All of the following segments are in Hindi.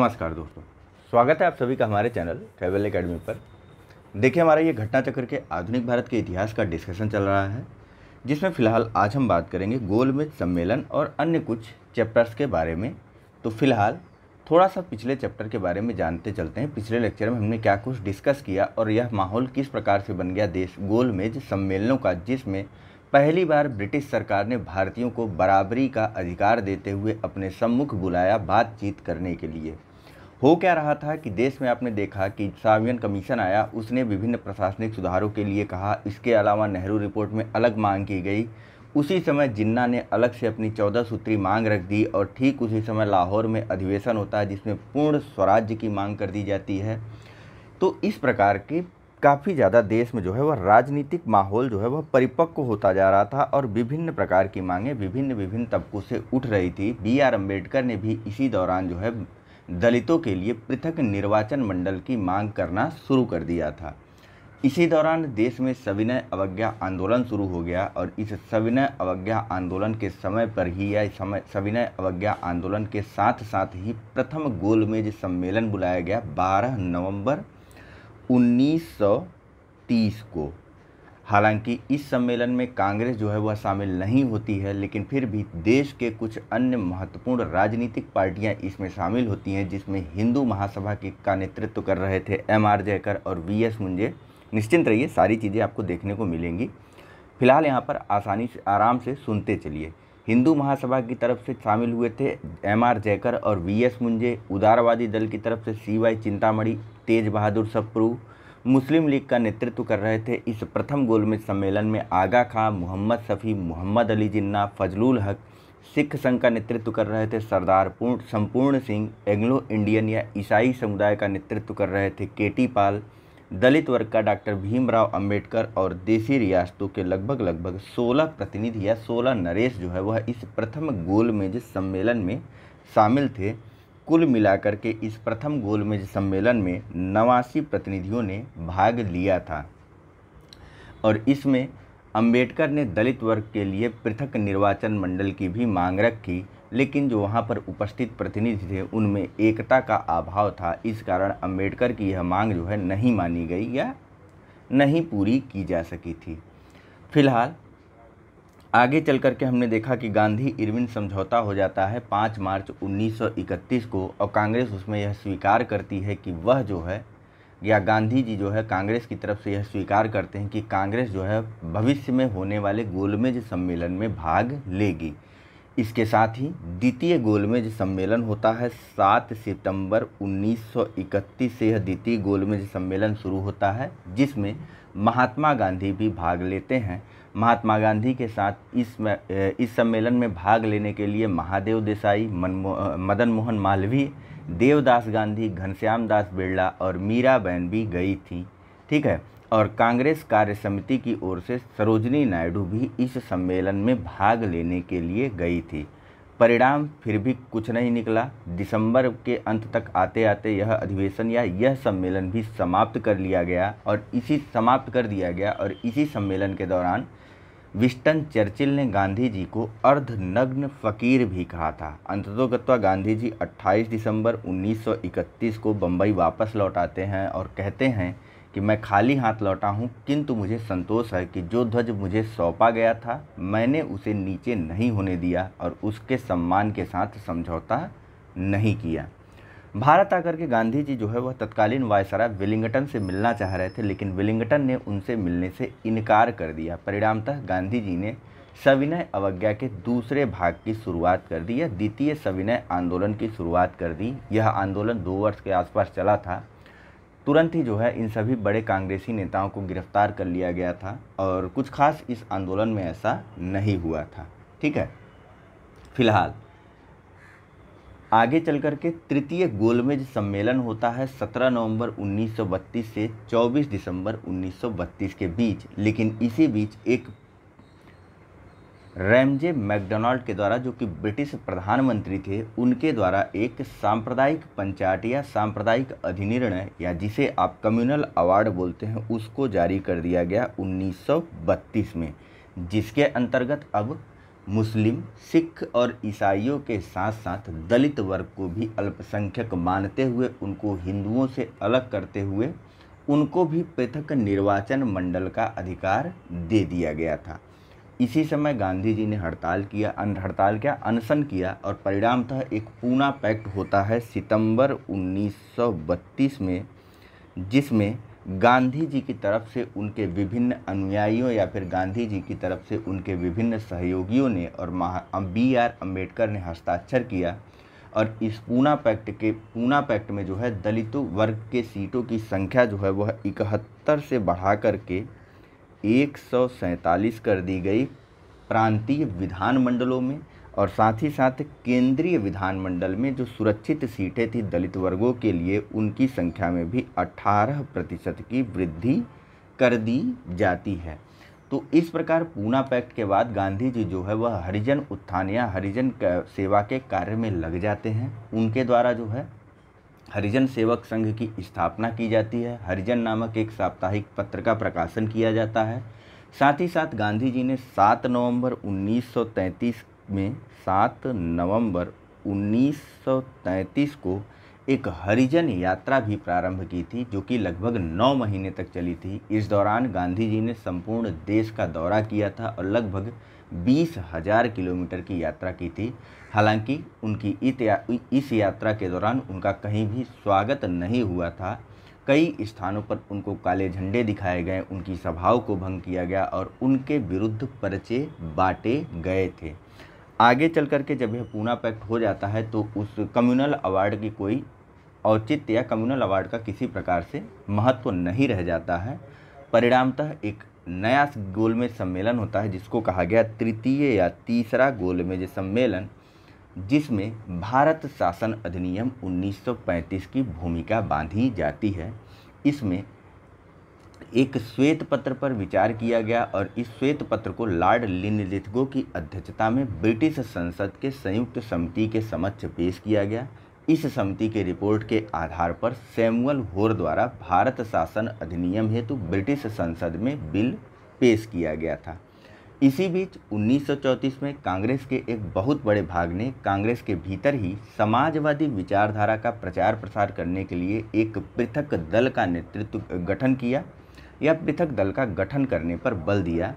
नमस्कार दोस्तों स्वागत है आप सभी का हमारे चैनल ट्रेवल एकेडमी पर देखिए हमारा ये घटना चक्र के आधुनिक भारत के इतिहास का डिस्कशन चल रहा है जिसमें फ़िलहाल आज हम बात करेंगे गोलमेज सम्मेलन और अन्य कुछ चैप्टर्स के बारे में तो फिलहाल थोड़ा सा पिछले चैप्टर के बारे में जानते चलते हैं पिछले लेक्चर में हमने क्या कुछ डिस्कस किया और यह माहौल किस प्रकार से बन गया देश गोलमेज सम्मेलनों का जिसमें पहली बार ब्रिटिश सरकार ने भारतीयों को बराबरी का अधिकार देते हुए अपने सम्मुख बुलाया बातचीत करने के लिए हो क्या रहा था कि देश में आपने देखा कि सावियन कमीशन आया उसने विभिन्न प्रशासनिक सुधारों के लिए कहा इसके अलावा नेहरू रिपोर्ट में अलग मांग की गई उसी समय जिन्ना ने अलग से अपनी चौदह सूत्री मांग रख दी और ठीक उसी समय लाहौर में अधिवेशन होता है जिसमें पूर्ण स्वराज्य की मांग कर दी जाती है तो इस प्रकार की काफ़ी ज़्यादा देश में जो है वह राजनीतिक माहौल जो है वह परिपक्व होता जा रहा था और विभिन्न प्रकार की मांगें विभिन्न विभिन्न तबकों से उठ रही थी बी आर अम्बेडकर ने भी इसी दौरान जो है दलितों के लिए पृथक निर्वाचन मंडल की मांग करना शुरू कर दिया था इसी दौरान देश में सविनय अवज्ञा आंदोलन शुरू हो गया और इस सविनय अवज्ञा आंदोलन के समय पर ही या समय सविनय अवज्ञा आंदोलन के साथ साथ ही प्रथम गोलमेज सम्मेलन बुलाया गया 12 नवंबर 1930 को हालांकि इस सम्मेलन में कांग्रेस जो है वह शामिल नहीं होती है लेकिन फिर भी देश के कुछ अन्य महत्वपूर्ण राजनीतिक पार्टियां इसमें शामिल होती हैं जिसमें हिंदू महासभा की का नेतृत्व कर रहे थे एम आर जयकर और वी एस मुंजे निश्चिंत रहिए सारी चीज़ें आपको देखने को मिलेंगी फिलहाल यहाँ पर आसानी से आराम से सुनते चलिए हिंदू महासभा की तरफ से शामिल हुए थे एम आर जयकर और वी एस मुंजे उदारवादी दल की तरफ से सी वाई चिंतामणि तेज बहादुर सप्रू मुस्लिम लीग का नेतृत्व कर रहे थे इस प्रथम गोलमेज सम्मेलन में आगा खां मोहम्मद शफ़ी मोहम्मद अली जिन्ना फजलुल हक सिख संघ का नेतृत्व कर रहे थे सरदार पूर्ण संपूर्ण सिंह एंग्लो इंडियन या ईसाई समुदाय का नेतृत्व कर रहे थे केटी पाल दलित वर्ग का डॉक्टर भीमराव अंबेडकर और देसी रियासतों के लगभग लगभग 16 प्रतिनिधि या 16 नरेश जो है वह इस प्रथम गोल में जिस सम्मेलन में शामिल थे कुल मिलाकर के इस प्रथम गोलमेज सम्मेलन में नवासी प्रतिनिधियों ने भाग लिया था और इसमें अंबेडकर ने दलित वर्ग के लिए पृथक निर्वाचन मंडल की भी मांग रखी लेकिन जो वहाँ पर उपस्थित प्रतिनिधि थे उनमें एकता का अभाव था इस कारण अंबेडकर की यह मांग जो है नहीं मानी गई या नहीं पूरी की जा सकी थी फिलहाल आगे चल कर के हमने देखा कि गांधी इरविन समझौता हो जाता है 5 मार्च 1931 को और कांग्रेस उसमें यह स्वीकार करती है कि वह जो है या गांधी जी जो है कांग्रेस की तरफ से यह स्वीकार करते हैं कि कांग्रेस जो है भविष्य में होने वाले गोलमेज सम्मेलन में भाग लेगी इसके साथ ही द्वितीय गोलमेज सम्मेलन होता है 7 सितंबर 1931 से यह द्वितीय गोलमेज सम्मेलन शुरू होता है जिसमें महात्मा गांधी भी भाग लेते हैं महात्मा गांधी के साथ इस इस सम्मेलन में भाग लेने के लिए महादेव देसाई मनमो मदन मोहन मालवीय देवदास गांधी घनश्याम दास बिरला और मीराबेन भी गई थी ठीक है और कांग्रेस कार्य समिति की ओर से सरोजनी नायडू भी इस सम्मेलन में भाग लेने के लिए गई थी परिणाम फिर भी कुछ नहीं निकला दिसंबर के अंत तक आते आते यह अधिवेशन या यह सम्मेलन भी समाप्त कर लिया गया और इसी समाप्त कर दिया गया और इसी सम्मेलन के दौरान विस्टन चर्चिल ने गांधी जी को अर्धनग्न फकीर भी कहा था अंततोगत्वा गांधी जी 28 दिसंबर 1931 को बम्बई वापस लौट आते हैं और कहते हैं कि मैं खाली हाथ लौटा हूँ किंतु मुझे संतोष है कि जो ध्वज मुझे सौंपा गया था मैंने उसे नीचे नहीं होने दिया और उसके सम्मान के साथ समझौता नहीं किया भारत आकर के गांधी जी जो है वह तत्कालीन वायसराय विलिंगटन से मिलना चाह रहे थे लेकिन विलिंगटन ने उनसे मिलने से इनकार कर दिया परिणामतः गांधी जी ने सविनय अवज्ञा के दूसरे भाग की शुरुआत कर दी या द्वितीय सविनय आंदोलन की शुरुआत कर दी यह आंदोलन दो वर्ष के आसपास चला था तुरंत ही जो है इन सभी बड़े कांग्रेसी नेताओं को गिरफ्तार कर लिया गया था और कुछ खास इस आंदोलन में ऐसा नहीं हुआ था ठीक है फिलहाल आगे चल कर के तृतीय गोलमेज सम्मेलन होता है 17 नवंबर 1932 से 24 दिसंबर 1932 के बीच लेकिन इसी बीच एक रैमजे मैकडोनाल्ड के द्वारा जो कि ब्रिटिश प्रधानमंत्री थे उनके द्वारा एक सांप्रदायिक पंचायत या सांप्रदायिक अधिनिर्णय या जिसे आप कम्युनल अवार्ड बोलते हैं उसको जारी कर दिया गया 1932 में जिसके अंतर्गत अब मुस्लिम सिख और ईसाइयों के साथ साथ दलित वर्ग को भी अल्पसंख्यक मानते हुए उनको हिंदुओं से अलग करते हुए उनको भी पृथक निर्वाचन मंडल का अधिकार दे दिया गया था इसी समय गांधी जी ने हड़ताल किया अन हड़ताल क्या अनशन किया और परिणामतः एक पूना पैक्ट होता है सितंबर 1932 में जिसमें गांधी जी की तरफ से उनके विभिन्न अनुयायियों या फिर गांधी जी की तरफ से उनके विभिन्न सहयोगियों ने और महा बी आर अम्बेडकर ने हस्ताक्षर किया और इस पूना पैक्ट के पूना पैक्ट में जो है दलितों वर्ग के सीटों की संख्या जो है वह इकहत्तर से बढ़ा कर के एक कर दी गई प्रांतीय विधानमंडलों में और साथ ही साथ केंद्रीय विधानमंडल में जो सुरक्षित सीटें थी दलित वर्गों के लिए उनकी संख्या में भी 18 प्रतिशत की वृद्धि कर दी जाती है तो इस प्रकार पूना पैक्ट के बाद गांधी जी जो है वह हरिजन उत्थान या हरिजन सेवा के कार्य में लग जाते हैं उनके द्वारा जो है हरिजन सेवक संघ की स्थापना की जाती है हरिजन नामक एक साप्ताहिक पत्र का प्रकाशन किया जाता है साथ ही साथ गांधी जी ने 7 नवंबर 1933 में 7 नवंबर 1933 को एक हरिजन यात्रा भी प्रारंभ की थी जो कि लगभग नौ महीने तक चली थी इस दौरान गांधी जी ने संपूर्ण देश का दौरा किया था और लगभग बीस हजार किलोमीटर की यात्रा की थी हालांकि उनकी इस यात्रा के दौरान उनका कहीं भी स्वागत नहीं हुआ था कई स्थानों पर उनको काले झंडे दिखाए गए उनकी सभाओं को भंग किया गया और उनके विरुद्ध पर्चे बांटे गए थे आगे चल कर के जब यह पूना पैक्ट हो जाता है तो उस कम्युनल अवार्ड की कोई औचित्य या कम्युनल अवार्ड का किसी प्रकार से महत्व नहीं रह जाता है परिणामतः एक नया गोलमेज सम्मेलन होता है जिसको कहा गया तृतीय या तीसरा गोलमेज सम्मेलन जिसमें भारत शासन अधिनियम 1935 की भूमिका बांधी जाती है इसमें एक श्वेत पत्र पर विचार किया गया और इस श्वेत पत्र को लॉर्ड लिनलिथगो की अध्यक्षता में ब्रिटिश संसद के संयुक्त समिति के समक्ष पेश किया गया इस समिति के रिपोर्ट के आधार पर सैमुअल होर द्वारा भारत शासन अधिनियम हेतु ब्रिटिश संसद में बिल पेश किया गया था इसी बीच 1934 में कांग्रेस के एक बहुत बड़े भाग ने कांग्रेस के भीतर ही समाजवादी विचारधारा का प्रचार प्रसार करने के लिए एक पृथक दल का नेतृत्व गठन किया या पृथक दल का गठन करने पर बल दिया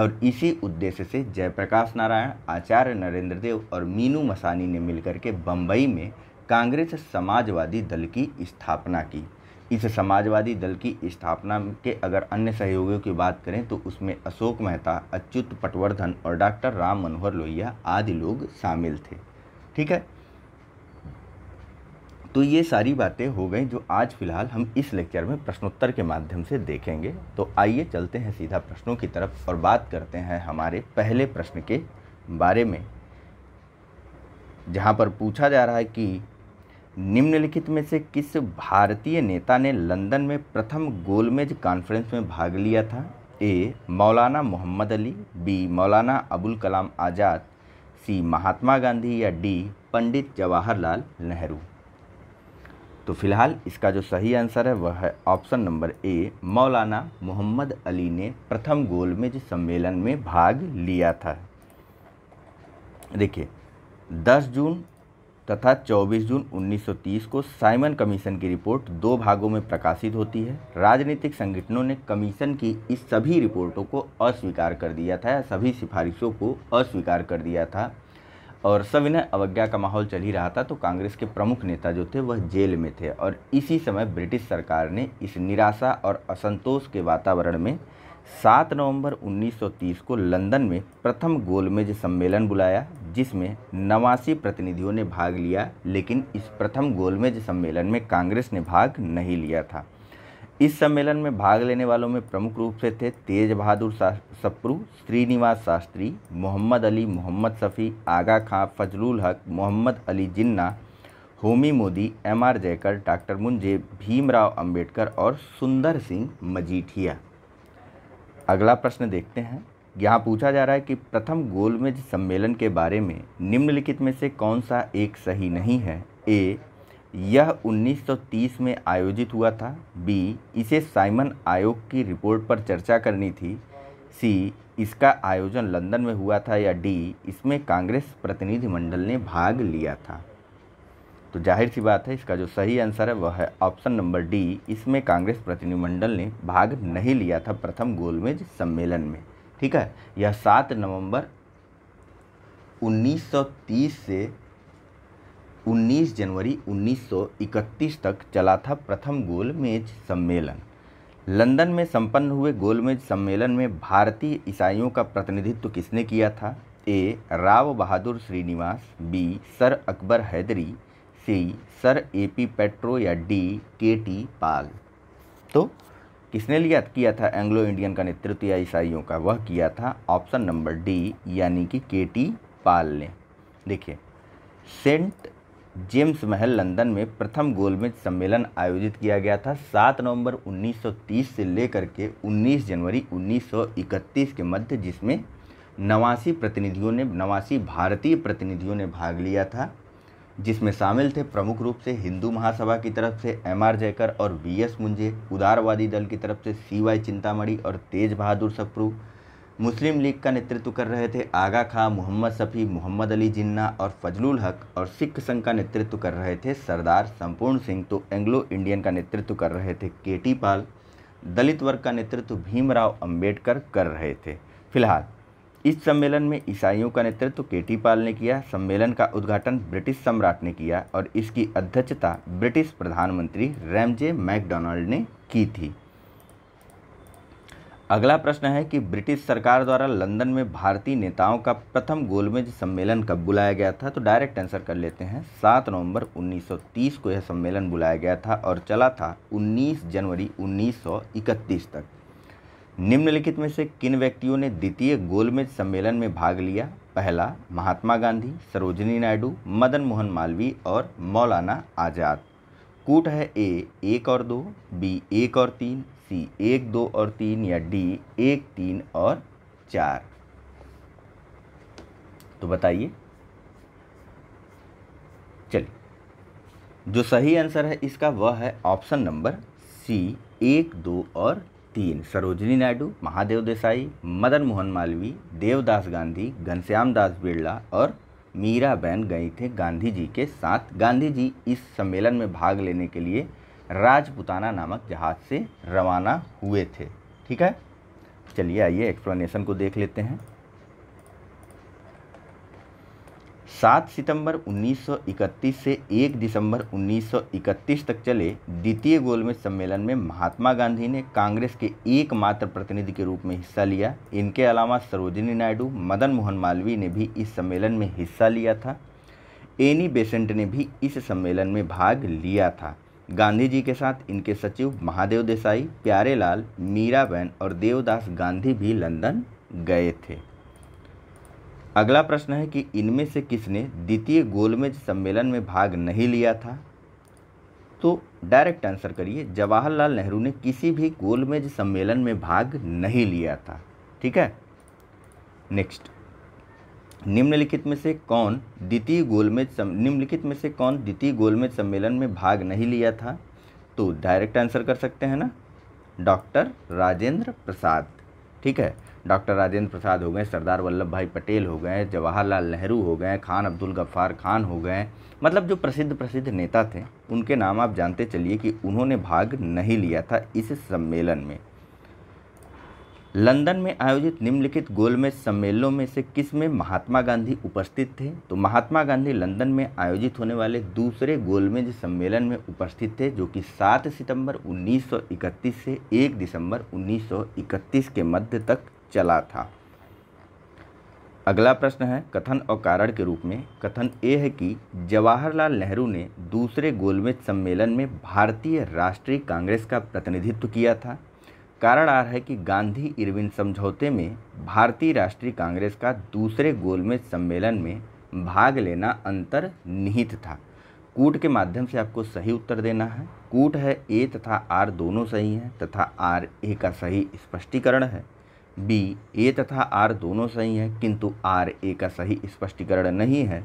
और इसी उद्देश्य से जयप्रकाश नारायण आचार्य नरेंद्र देव और मीनू मसानी ने मिलकर के बम्बई में कांग्रेस समाजवादी दल की स्थापना की इस समाजवादी दल की स्थापना के अगर अन्य सहयोगियों की बात करें तो उसमें अशोक मेहता अच्युत पटवर्धन और डॉक्टर राम मनोहर लोहिया आदि लोग शामिल थे ठीक है तो ये सारी बातें हो गई जो आज फिलहाल हम इस लेक्चर में प्रश्नोत्तर के माध्यम से देखेंगे तो आइए चलते हैं सीधा प्रश्नों की तरफ और बात करते हैं हमारे पहले प्रश्न के बारे में जहाँ पर पूछा जा रहा है कि निम्नलिखित में से किस भारतीय नेता ने लंदन में प्रथम गोलमेज कॉन्फ्रेंस में भाग लिया था ए मौलाना मोहम्मद अली बी मौलाना अबुल कलाम आज़ाद सी महात्मा गांधी या डी पंडित जवाहरलाल नेहरू तो फिलहाल इसका जो सही आंसर है वह है ऑप्शन नंबर ए मौलाना मोहम्मद अली ने प्रथम गोल में सम्मेलन में भाग लिया था देखिए 10 जून तथा 24 जून 1930 को साइमन कमीशन की रिपोर्ट दो भागों में प्रकाशित होती है राजनीतिक संगठनों ने कमीशन की इस सभी रिपोर्टों को अस्वीकार कर दिया था या सभी सिफारिशों को अस्वीकार कर दिया था और सविनय अवज्ञा का माहौल चल ही रहा था तो कांग्रेस के प्रमुख नेता जो थे वह जेल में थे और इसी समय ब्रिटिश सरकार ने इस निराशा और असंतोष के वातावरण में 7 नवंबर 1930 को लंदन में प्रथम गोलमेज सम्मेलन बुलाया जिसमें नवासी प्रतिनिधियों ने भाग लिया लेकिन इस प्रथम गोलमेज सम्मेलन में कांग्रेस ने भाग नहीं लिया था इस सम्मेलन में भाग लेने वालों में प्रमुख रूप से थे तेज बहादुर सप्रू श्रीनिवास शास्त्री मोहम्मद अली मोहम्मद शफ़ी आगा Khan Fazlul Haq Mohammad Ali Jinnah Homi Mody M R Jayakar doctor Moonje Bhimrao Ambedkar और सुंदर सिंह मजीठिया अगला प्रश्न देखते हैं यहाँ पूछा जा रहा है कि प्रथम गोलमेज सम्मेलन के बारे में निम्नलिखित में से कौन सा एक सही नहीं है ए यह 1930 में आयोजित हुआ था बी इसे साइमन आयोग की रिपोर्ट पर चर्चा करनी थी सी इसका आयोजन लंदन में हुआ था या डी इसमें कांग्रेस प्रतिनिधिमंडल ने भाग लिया था तो जाहिर सी बात है इसका जो सही आंसर है वह है ऑप्शन नंबर डी इसमें कांग्रेस प्रतिनिधिमंडल ने भाग नहीं लिया था प्रथम गोलमेज सम्मेलन में ठीक है यह सात नवंबर 1930 से 19 जनवरी 1931 तक चला था प्रथम गोलमेज सम्मेलन लंदन में संपन्न हुए गोलमेज सम्मेलन में भारतीय ईसाइयों का प्रतिनिधित्व किसने किया था A Rao Bahadur Srinivas B sir Akbar Hydari C sir A P Patro या डी के टी पाल तो किसने लिया किया था एंग्लो इंडियन का नेतृत्व या ईसाइयों का वह किया था ऑप्शन नंबर डी यानी कि के टी पाल ने देखिए सेंट जेम्स महल लंदन में प्रथम गोलमेज सम्मेलन आयोजित किया गया था 7 नवंबर 1930 से लेकर के 19 जनवरी 1931 के मध्य जिसमें नवासी प्रतिनिधियों ने नवासी भारतीय प्रतिनिधियों ने भाग लिया था जिसमें शामिल थे प्रमुख रूप से हिंदू महासभा की तरफ से एम आर जयकर और बी एस मुंजे उदारवादी दल की तरफ से सी वाई चिंतामणि और तेज बहादुर सप्रू मुस्लिम लीग का नेतृत्व कर रहे थे आगा खां मोहम्मद सफ़ी मोहम्मद अली जिन्ना और फजलुल हक और सिख संघ का नेतृत्व कर रहे थे सरदार संपूर्ण सिंह तो एंग्लो इंडियन का नेतृत्व कर रहे थे के टी पाल दलित वर्ग का नेतृत्व भीमराव अंबेडकर कर रहे थे फिलहाल इस सम्मेलन में ईसाइयों का नेतृत्व के टी पाल ने किया सम्मेलन का उद्घाटन ब्रिटिश सम्राट ने किया और इसकी अध्यक्षता ब्रिटिश प्रधानमंत्री रैमजे मैकडोनाल्ड ने की थी अगला प्रश्न है कि ब्रिटिश सरकार द्वारा लंदन में भारतीय नेताओं का प्रथम गोलमेज सम्मेलन कब बुलाया गया था तो डायरेक्ट आंसर कर लेते हैं सात नवंबर 1930 को यह सम्मेलन बुलाया गया था और चला था 19 जनवरी 1931 तक निम्नलिखित में से किन व्यक्तियों ने द्वितीय गोलमेज सम्मेलन में भाग लिया पहला महात्मा गांधी सरोजनी नायडू मदन मोहन मालवीय और मौलाना आज़ाद कूट है ए एक और दो बी एक और तीन सी एक दो और तीन या डी एक तीन और चार तो बताइए चलिए जो सही आंसर है इसका वह है ऑप्शन नंबर सी एक दो और तीन सरोजनी नायडू महादेव देसाई मदन मोहन मालवी देवदास गांधी घनश्याम दास बिरला और मीरा बहन गई थे गांधी जी के साथ गांधी जी इस सम्मेलन में भाग लेने के लिए राजपुताना नामक जहाज़ से रवाना हुए थे ठीक है चलिए आइए एक्सप्लेनेशन को देख लेते हैं सात सितंबर 1931 से 1 दिसंबर 1931 तक चले द्वितीय गोलमेज सम्मेलन में महात्मा गांधी ने कांग्रेस के एकमात्र प्रतिनिधि के रूप में हिस्सा लिया इनके अलावा सरोजिनी नायडू मदन मोहन मालवीय ने भी इस सम्मेलन में हिस्सा लिया था एनी बेसेंट ने भी इस सम्मेलन में भाग लिया था गांधी जी के साथ इनके सचिव महादेव देसाई प्यारेलाल मीराबेन और देवदास गांधी भी लंदन गए थे अगला प्रश्न है कि इनमें से किसने द्वितीय गोलमेज सम्मेलन में भाग नहीं लिया था तो डायरेक्ट आंसर करिए जवाहरलाल नेहरू ने किसी भी गोलमेज सम्मेलन में भाग नहीं लिया था ठीक है नेक्स्ट निम्नलिखित में से कौन द्वितीय गोलमेज सम निम्नलिखित में से कौन द्वितीय गोलमेज सम्मेलन में भाग नहीं लिया था तो डायरेक्ट आंसर कर सकते हैं ना डॉक्टर राजेंद्र प्रसाद ठीक है डॉक्टर राजेंद्र प्रसाद हो गए सरदार वल्लभ भाई पटेल हो गए जवाहरलाल नेहरू हो गए खान अब्दुल गफ्फार खान हो गए मतलब जो प्रसिद्ध प्रसिद्ध नेता थे उनके नाम आप जानते चलिए कि उन्होंने भाग नहीं लिया था इस सम्मेलन में लंदन में आयोजित निम्नलिखित गोलमेज सम्मेलनों में से किस में महात्मा गांधी उपस्थित थे तो महात्मा गांधी लंदन में आयोजित होने वाले दूसरे गोलमेज सम्मेलन में उपस्थित थे जो कि 7 सितंबर 1931 से 1 दिसंबर 1931 के मध्य तक चला था अगला प्रश्न है कथन और कारण के रूप में कथन ये है कि जवाहरलाल नेहरू ने दूसरे गोलमेज सम्मेलन में भारतीय राष्ट्रीय कांग्रेस का प्रतिनिधित्व किया था कारण आ रहा है कि गांधी इरविन समझौते में भारतीय राष्ट्रीय कांग्रेस का दूसरे गोलमेज सम्मेलन में भाग लेना अंतर्निहित था कूट के माध्यम से आपको सही उत्तर देना है कूट है ए तथा आर दोनों सही हैं तथा आर ए का सही स्पष्टीकरण है बी ए तथा आर दोनों सही हैं किंतु आर ए का सही स्पष्टीकरण नहीं है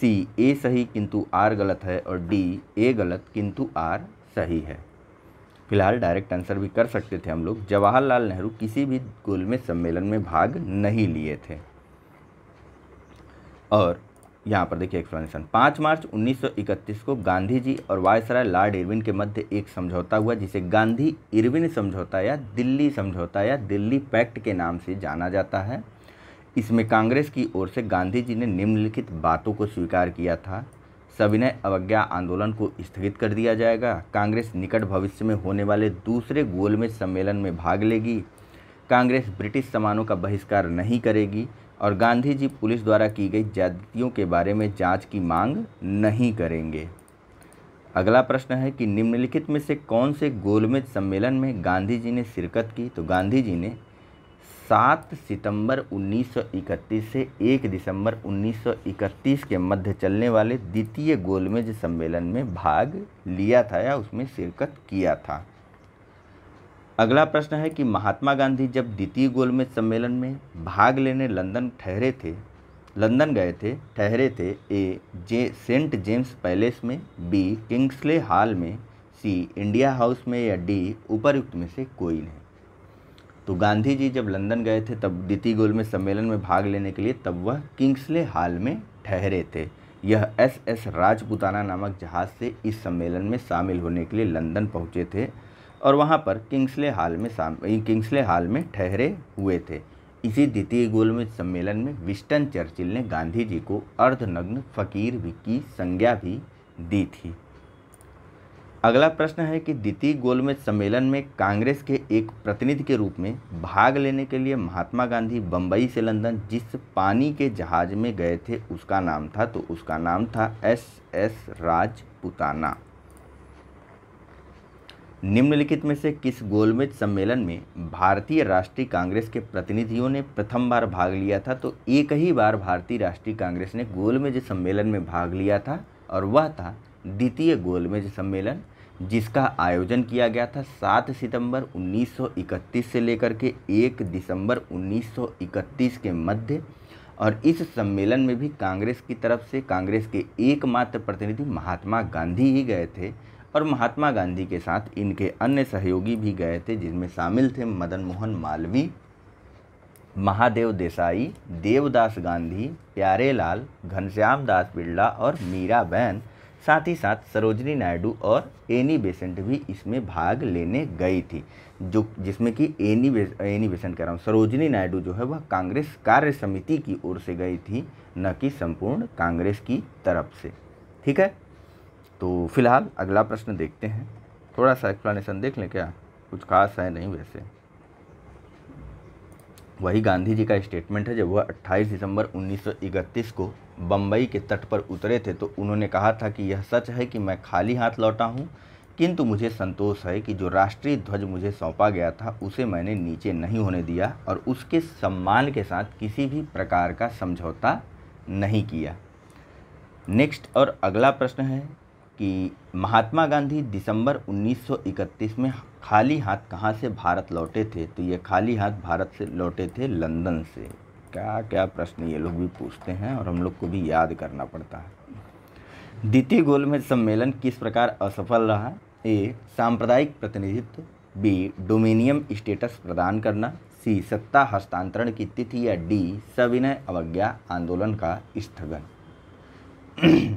सी ए सही किंतु आर गलत है और डी ए गलत किंतु आर सही है फिलहाल डायरेक्ट आंसर भी कर सकते थे हम लोग जवाहरलाल नेहरू किसी भी गोलमेज सम्मेलन में भाग नहीं लिए थे और यहाँ पर देखिए एक्सप्लेनेशन पाँच मार्च 1931 को गांधी जी और वायसराय लॉर्ड इरविन के मध्य एक समझौता हुआ जिसे गांधी इरविन समझौता या दिल्ली समझौता या दिल्ली पैक्ट के नाम से जाना जाता है इसमें कांग्रेस की ओर से गांधी जी ने निम्नलिखित बातों को स्वीकार किया था सविनय अवज्ञा आंदोलन को स्थगित कर दिया जाएगा कांग्रेस निकट भविष्य में होने वाले दूसरे गोलमेज सम्मेलन में भाग लेगी कांग्रेस ब्रिटिश सामानों का बहिष्कार नहीं करेगी और गांधी जी पुलिस द्वारा की गई ज्यादतियों के बारे में जांच की मांग नहीं करेंगे अगला प्रश्न है कि निम्नलिखित में से कौन से गोलमेज सम्मेलन में गांधी जी ने शिरकत की तो गांधी जी ने सात सितंबर 1931 से एक दिसंबर 1931 के मध्य चलने वाले द्वितीय गोलमेज सम्मेलन में भाग लिया था या उसमें शिरकत किया था अगला प्रश्न है कि महात्मा गांधी जब द्वितीय गोलमेज सम्मेलन में भाग लेने लंदन ठहरे थे लंदन गए थे ठहरे थे A J Saint James Palace में बी किंग्सले हॉल में सी इंडिया हाउस में या डी उपरयुक्त में से कोई नहीं तो गांधी जी जब लंदन गए थे तब द्वितीय गोलमेज सम्मेलन में भाग लेने के लिए तब वह किंग्सले हाल में ठहरे थे यह एस एस राजपुताना नामक जहाज़ से इस सम्मेलन में शामिल होने के लिए लंदन पहुंचे थे और वहां पर किंग्सले हाल में किंग्सले हाल में ठहरे हुए थे इसी द्वितीय गोलमेज सम्मेलन में विस्टन चर्चिल ने गांधी जी को अर्धनग्न फकीर की संज्ञा भी दी थी अगला प्रश्न है कि द्वितीय गोलमेज सम्मेलन में कांग्रेस के एक प्रतिनिधि के रूप में भाग लेने के लिए महात्मा गांधी बंबई से लंदन जिस पानी के जहाज में गए थे उसका नाम था तो उसका नाम था एस एस राजपुताना निम्नलिखित में से किस गोलमेज सम्मेलन में भारतीय राष्ट्रीय कांग्रेस के प्रतिनिधियों ने प्रथम बार भाग लिया था तो एक ही बार भारतीय राष्ट्रीय कांग्रेस ने गोलमेज सम्मेलन में भाग लिया था और वह था द्वितीय गोलमेज सम्मेलन जिसका आयोजन किया गया था 7 सितंबर 1931 से लेकर के 1 दिसंबर 1931 के मध्य और इस सम्मेलन में भी कांग्रेस की तरफ से कांग्रेस के एकमात्र प्रतिनिधि महात्मा गांधी ही गए थे और महात्मा गांधी के साथ इनके अन्य सहयोगी भी गए थे जिनमें शामिल थे मदन मोहन मालवी महादेव देसाई देवदास गांधी प्यारेलाल घनश्याम दास बिरला और मीरा बैन साथ ही साथ सरोजनी नायडू और एनी बेसेंट भी इसमें भाग लेने गई थी जो जिसमें कि एनी बे एनी बेसेंट कह रहा हूँ सरोजनी नायडू जो है वह कांग्रेस कार्य समिति की ओर से गई थी न कि संपूर्ण कांग्रेस की तरफ से ठीक है तो फिलहाल अगला प्रश्न देखते हैं थोड़ा सा एक्सप्लानेशन देख लें क्या कुछ खास है नहीं वैसे वही गांधी जी का स्टेटमेंट है जब वह 28 दिसंबर 1931 को बम्बई के तट पर उतरे थे तो उन्होंने कहा था कि यह सच है कि मैं खाली हाथ लौटा हूँ किंतु मुझे संतोष है कि जो राष्ट्रीय ध्वज मुझे सौंपा गया था उसे मैंने नीचे नहीं होने दिया और उसके सम्मान के साथ किसी भी प्रकार का समझौता नहीं किया नेक्स्ट और अगला प्रश्न है कि महात्मा गांधी दिसंबर 1931 में खाली हाथ कहाँ से भारत लौटे थे तो ये खाली हाथ भारत से लौटे थे लंदन से क्या क्या प्रश्न ये लोग भी पूछते हैं और हम लोग को भी याद करना पड़ता है द्वितीय गोल में सम्मेलन किस प्रकार असफल रहा ए सांप्रदायिक प्रतिनिधित्व बी डोमिनियम स्टेटस प्रदान करना सी सत्ता हस्तांतरण की तिथि या डी सविनय अवज्ञा आंदोलन का स्थगन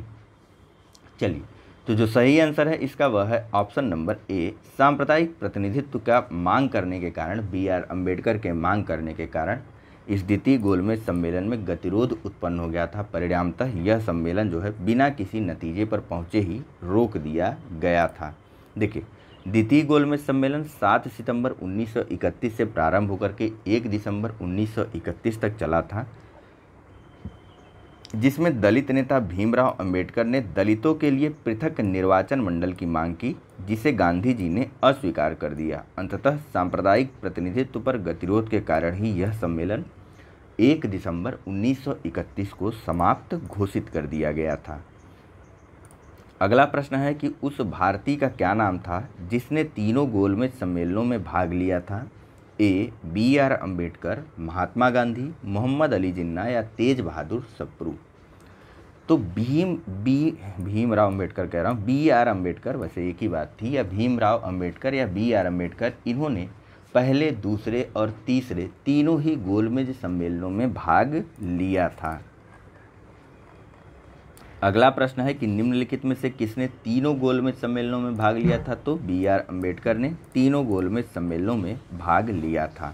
चलिए तो जो सही आंसर है इसका वह है ऑप्शन नंबर ए सांप्रदायिक प्रतिनिधित्व का मांग करने के कारण बी आर अम्बेडकर के मांग करने के कारण इस द्वितीय गोलमेज सम्मेलन में गतिरोध उत्पन्न हो गया था परिणामतः यह सम्मेलन जो है बिना किसी नतीजे पर पहुंचे ही रोक दिया गया था देखिए द्वितीय गोलमेज सम्मेलन 7 सितंबर 1931 से प्रारंभ होकर के 1 दिसंबर 1931 तक चला था जिसमें दलित नेता भीमराव अंबेडकर ने दलितों के लिए पृथक निर्वाचन मंडल की मांग की जिसे गांधी जी ने अस्वीकार कर दिया अंततः सांप्रदायिक प्रतिनिधित्व पर गतिरोध के कारण ही यह सम्मेलन 1 दिसंबर 1931 को समाप्त घोषित कर दिया गया था अगला प्रश्न है कि उस भारती का क्या नाम था जिसने तीनों गोलमेज सम्मेलनों में भाग लिया था A B R Ambedkar Mahatma Gandhi Mohammad Ali Jinnah या तेज बहादुर सप्रू तो भीम बी भीमराव अंबेडकर कह रहा हूँ बी आर अंबेडकर वैसे एक ही बात थी या भीमराव अंबेडकर या बी आर अंबेडकर इन्होंने पहले दूसरे और तीसरे तीनों ही गोलमेज सम्मेलनों में भाग लिया था अगला प्रश्न है कि निम्नलिखित में से किसने तीनों गोलमेज सम्मेलनों में भाग लिया था तो बी आर अम्बेडकर ने तीनों गोलमेज सम्मेलनों में भाग लिया था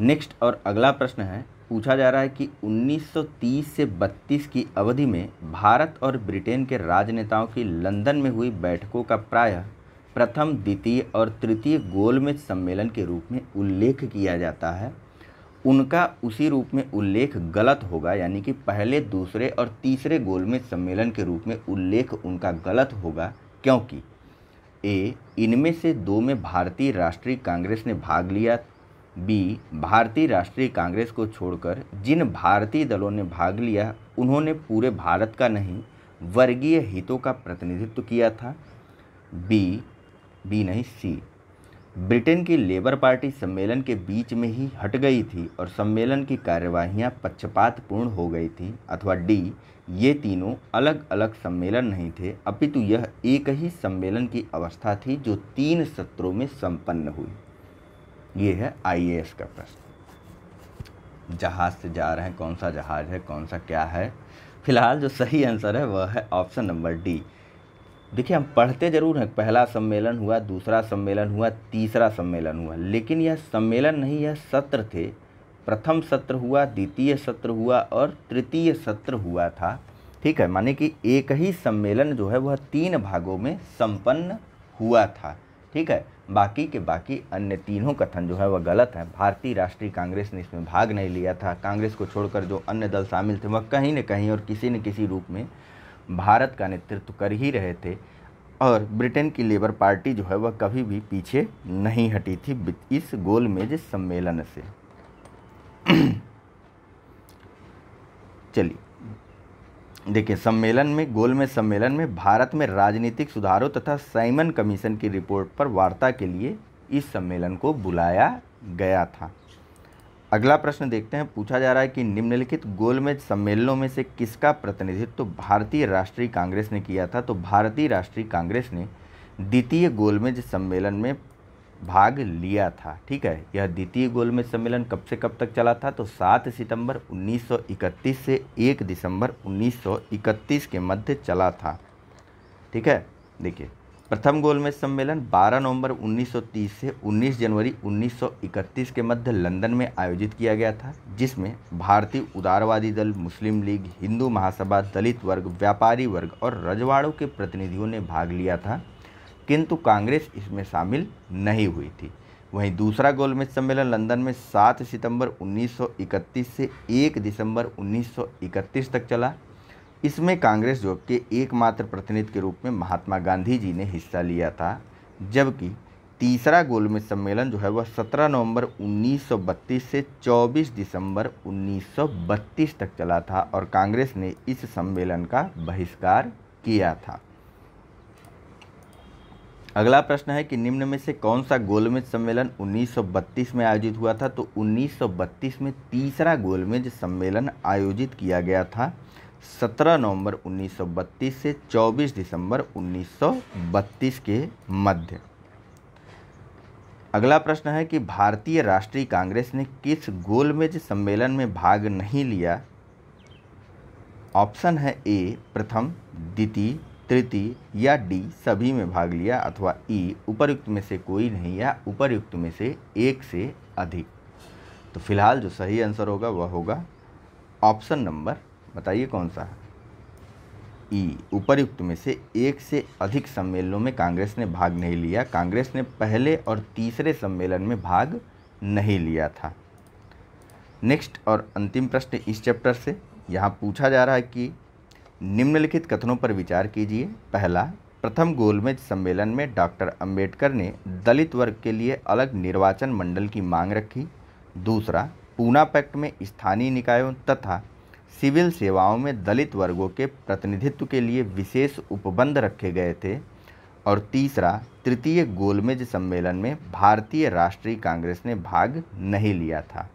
नेक्स्ट और अगला प्रश्न है पूछा जा रहा है कि 1930 से 32 की अवधि में भारत और ब्रिटेन के राजनेताओं की लंदन में हुई बैठकों का प्रायः प्रथम द्वितीय और तृतीय गोलमेज सम्मेलन के रूप में उल्लेख किया जाता है उनका उसी रूप में उल्लेख गलत होगा यानी कि पहले दूसरे और तीसरे गोल में सम्मेलन के रूप में उल्लेख उनका गलत होगा क्योंकि ए इनमें से दो में भारतीय राष्ट्रीय कांग्रेस ने भाग लिया बी भारतीय राष्ट्रीय कांग्रेस को छोड़कर जिन भारतीय दलों ने भाग लिया उन्होंने पूरे भारत का नहीं वर्गीय हितों का प्रतिनिधित्व किया था बी बी नहीं सी ब्रिटेन की लेबर पार्टी सम्मेलन के बीच में ही हट गई थी और सम्मेलन की कार्यवाहियां पक्षपातपूर्ण हो गई थी अथवा डी ये तीनों अलग अलग सम्मेलन नहीं थे अपितु यह एक ही सम्मेलन की अवस्था थी जो तीन सत्रों में संपन्न हुई ये है आईएएस का प्रश्न जहाज़ से जा रहे हैं कौन सा जहाज़ है कौन सा क्या है फिलहाल जो सही आंसर है वह है ऑप्शन नंबर डी देखिए हम पढ़ते ज़रूर हैं पहला सम्मेलन हुआ दूसरा सम्मेलन हुआ तीसरा सम्मेलन हुआ लेकिन यह सम्मेलन नहीं यह सत्र थे प्रथम सत्र हुआ द्वितीय सत्र हुआ और तृतीय सत्र हुआ था ठीक है माने कि एक ही सम्मेलन जो है वह तीन भागों में संपन्न हुआ था ठीक है बाकी के बाकी अन्य तीनों कथन जो है वह गलत हैं भारतीय राष्ट्रीय कांग्रेस ने इसमें भाग नहीं लिया था कांग्रेस को छोड़कर जो अन्य दल शामिल थे वह कहीं न कहीं और किसी न किसी रूप में भारत का नेतृत्व कर ही रहे थे और ब्रिटेन की लेबर पार्टी जो है वह कभी भी पीछे नहीं हटी थी इस गोल मेज सम्मेलन से चलिए देखिए सम्मेलन में गोल में सम्मेलन में भारत में राजनीतिक सुधारों तथा साइमन कमीशन की रिपोर्ट पर वार्ता के लिए इस सम्मेलन को बुलाया गया था अगला प्रश्न देखते हैं पूछा जा रहा है कि निम्नलिखित गोलमेज सम्मेलनों में से किसका प्रतिनिधित्व तो भारतीय राष्ट्रीय कांग्रेस ने किया था तो भारतीय राष्ट्रीय कांग्रेस ने द्वितीय गोलमेज सम्मेलन में भाग लिया था ठीक है यह द्वितीय गोलमेज सम्मेलन कब से कब तक चला था तो 7 सितंबर 1931 से 1 दिसंबर 1931 के मध्य चला था ठीक है देखिए प्रथम गोलमेज सम्मेलन 12 नवंबर 1930 से 19 जनवरी 1931 के मध्य लंदन में आयोजित किया गया था जिसमें भारतीय उदारवादी दल मुस्लिम लीग हिंदू महासभा दलित वर्ग व्यापारी वर्ग और रजवाड़ों के प्रतिनिधियों ने भाग लिया था किंतु कांग्रेस इसमें शामिल नहीं हुई थी वहीं दूसरा गोलमेज सम्मेलन लंदन में 7 सितंबर 1931 से 1 दिसंबर 1931 तक चला इसमें कांग्रेस जो के एकमात्र प्रतिनिधि के रूप में महात्मा गांधी जी ने हिस्सा लिया था जबकि तीसरा गोलमेज सम्मेलन जो है वह 17 नवंबर 1932 से 24 दिसंबर 1932 तक चला था और कांग्रेस ने इस सम्मेलन का बहिष्कार किया था अगला प्रश्न है कि निम्न में से कौन सा गोलमेज सम्मेलन 1932 में आयोजित हुआ था तो 1932 में तीसरा गोलमेज सम्मेलन आयोजित किया गया था 17 नवंबर 1932 से 24 दिसंबर 1932 के मध्य अगला प्रश्न है कि भारतीय राष्ट्रीय कांग्रेस ने किस गोलमेज सम्मेलन में भाग नहीं लिया ऑप्शन है ए प्रथम द्वितीय तृतीय या डी सभी में भाग लिया अथवा ई उपरयुक्त में से कोई नहीं या उपरयुक्त में से एक से अधिक तो फिलहाल जो सही आंसर होगा वह होगा ऑप्शन नंबर बताइए कौन सा ई उपरयुक्त में से एक से अधिक सम्मेलनों में कांग्रेस ने भाग नहीं लिया कांग्रेस ने पहले और तीसरे सम्मेलन में भाग नहीं लिया था नेक्स्ट और अंतिम प्रश्न इस चैप्टर से यहाँ पूछा जा रहा है कि निम्नलिखित कथनों पर विचार कीजिए पहला प्रथम गोलमेज सम्मेलन में डॉक्टर अंबेडकर ने दलित वर्ग के लिए अलग निर्वाचन मंडल की मांग रखी दूसरा पूना पैक्ट में स्थानीय निकायों तथा सिविल सेवाओं में दलित वर्गों के प्रतिनिधित्व के लिए विशेष उपबंध रखे गए थे और तीसरा तृतीय गोलमेज सम्मेलन में भारतीय राष्ट्रीय कांग्रेस ने भाग नहीं लिया था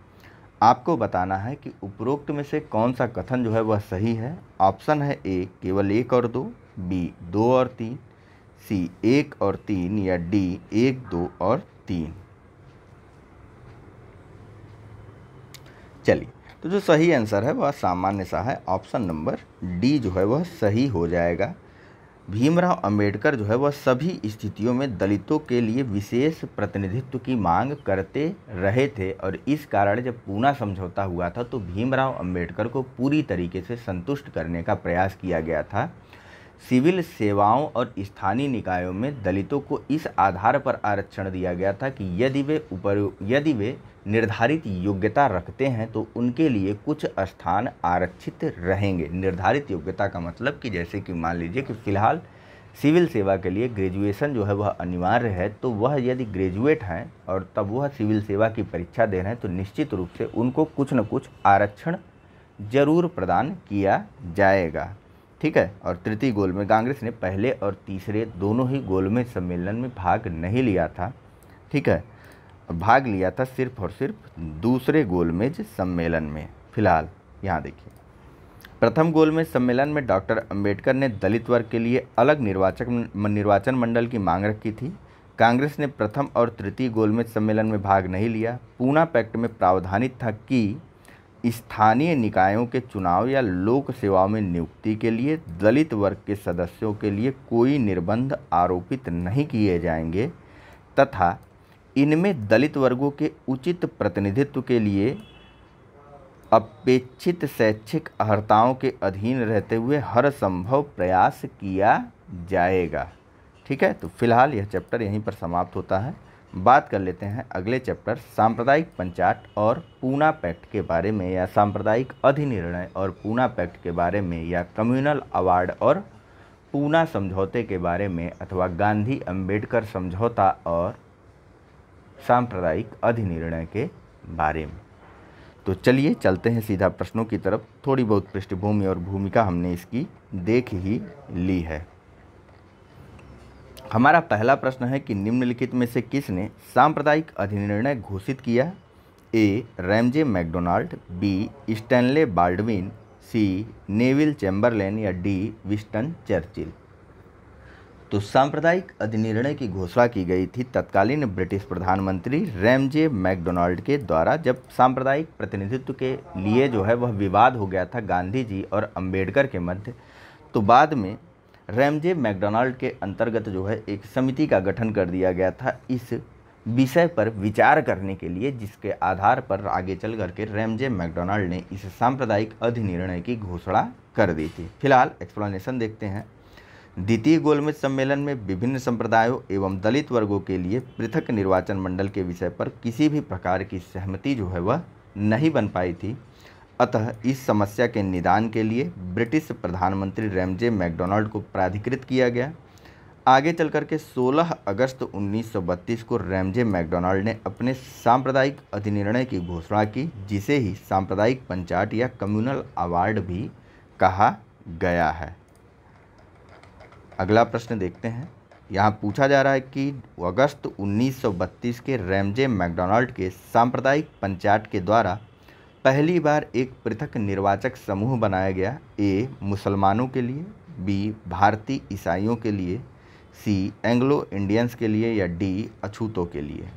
आपको बताना है कि उपरोक्त में से कौन सा कथन जो है वह सही है ऑप्शन है ए केवल एक और दो बी दो और तीन सी एक और तीन या डी एक दो और तीन चलिए तो जो सही आंसर है वह सामान्य सा है ऑप्शन नंबर डी जो है वह सही हो जाएगा भीमराव अंबेडकर जो है वह सभी स्थितियों में दलितों के लिए विशेष प्रतिनिधित्व की मांग करते रहे थे और इस कारण जब पूना समझौता हुआ था तो भीमराव अंबेडकर को पूरी तरीके से संतुष्ट करने का प्रयास किया गया था सिविल सेवाओं और स्थानीय निकायों में दलितों को इस आधार पर आरक्षण दिया गया था कि यदि वे उपर यदि वे निर्धारित योग्यता रखते हैं तो उनके लिए कुछ स्थान आरक्षित रहेंगे निर्धारित योग्यता का मतलब कि जैसे कि मान लीजिए कि फ़िलहाल सिविल सेवा के लिए ग्रेजुएशन जो है वह अनिवार्य है तो वह यदि ग्रेजुएट हैं और तब वह सिविल सेवा की परीक्षा दे रहे हैं तो निश्चित रूप से उनको कुछ न कुछ आरक्षण जरूर प्रदान किया जाएगा ठीक है और तृतीय गोल में कांग्रेस ने पहले और तीसरे दोनों ही गोल में सम्मेलन में भाग नहीं लिया था ठीक है भाग लिया था सिर्फ और सिर्फ दूसरे गोलमेज सम्मेलन में फिलहाल यहाँ देखिए प्रथम गोलमेज सम्मेलन में डॉक्टर अंबेडकर ने दलित वर्ग के लिए अलग निर्वाचक निर्वाचन मंडल की मांग रखी थी कांग्रेस ने प्रथम और तृतीय गोलमेज सम्मेलन में भाग नहीं लिया पूना पैक्ट में प्रावधानित था कि स्थानीय निकायों के चुनाव या लोक सेवाओं में नियुक्ति के लिए दलित वर्ग के सदस्यों के लिए कोई निर्बंध आरोपित नहीं किए जाएंगे तथा इनमें दलित वर्गों के उचित प्रतिनिधित्व के लिए अपेक्षित शैक्षिक अर्ताओं के अधीन रहते हुए हर संभव प्रयास किया जाएगा ठीक है तो फिलहाल यह चैप्टर यहीं पर समाप्त होता है बात कर लेते हैं अगले चैप्टर सांप्रदायिक पंचायत और पूना पैक्ट के बारे में या सांप्रदायिक अधिनिर्णय और पूना पैक्ट के बारे में या कम्युनल अवार्ड और पूना समझौते के बारे में अथवा गांधी अंबेडकर समझौता और सांप्रदायिक अधिनिर्णय के बारे में तो चलिए चलते हैं सीधा प्रश्नों की तरफ थोड़ी बहुत पृष्ठभूमि और भूमिका हमने इसकी देख ही ली है हमारा पहला प्रश्न है कि निम्नलिखित में से किसने सांप्रदायिक अधिनिर्णय घोषित किया A Ramsay MacDonald B Stanley Baldwin C Neville Chamberlain या डी विस्टन चर्चिल तो सांप्रदायिक अधिनिर्णय की घोषणा की गई थी तत्कालीन ब्रिटिश प्रधानमंत्री रैमजे मैकडोनाल्ड के द्वारा जब सांप्रदायिक प्रतिनिधित्व के लिए जो है वह विवाद हो गया था गांधी जी और अंबेडकर के मध्य तो बाद में रैमजे मैकडोनाल्ड के अंतर्गत जो है एक समिति का गठन कर दिया गया था इस विषय पर विचार करने के लिए जिसके आधार पर आगे चल करके रैमजे मैकडोनाल्ड ने इस सांप्रदायिक अधिनिर्णय की घोषणा कर दी थी फिलहाल एक्सप्लेनेशन देखते हैं द्वितीय गोलमेज सम्मेलन में विभिन्न संप्रदायों एवं दलित वर्गों के लिए पृथक निर्वाचन मंडल के विषय पर किसी भी प्रकार की सहमति जो है वह नहीं बन पाई थी अतः इस समस्या के निदान के लिए ब्रिटिश प्रधानमंत्री रैमजे मैकडोनाल्ड को प्राधिकृत किया गया आगे चल के 16 अगस्त 1932 को रैमजे मैकडोनाल्ड ने अपने सांप्रदायिक अधिनिर्णय की घोषणा की जिसे ही सांप्रदायिक पंचायत या कम्युनल अवार्ड भी कहा गया है अगला प्रश्न देखते हैं यहाँ पूछा जा रहा है कि अगस्त 1932 के रैमजे मैकडोनाल्ड के सांप्रदायिक पंचायत के द्वारा पहली बार एक पृथक निर्वाचक समूह बनाया गया ए मुसलमानों के लिए बी भारतीय ईसाइयों के लिए सी एंग्लो इंडियंस के लिए या डी अछूतों के लिए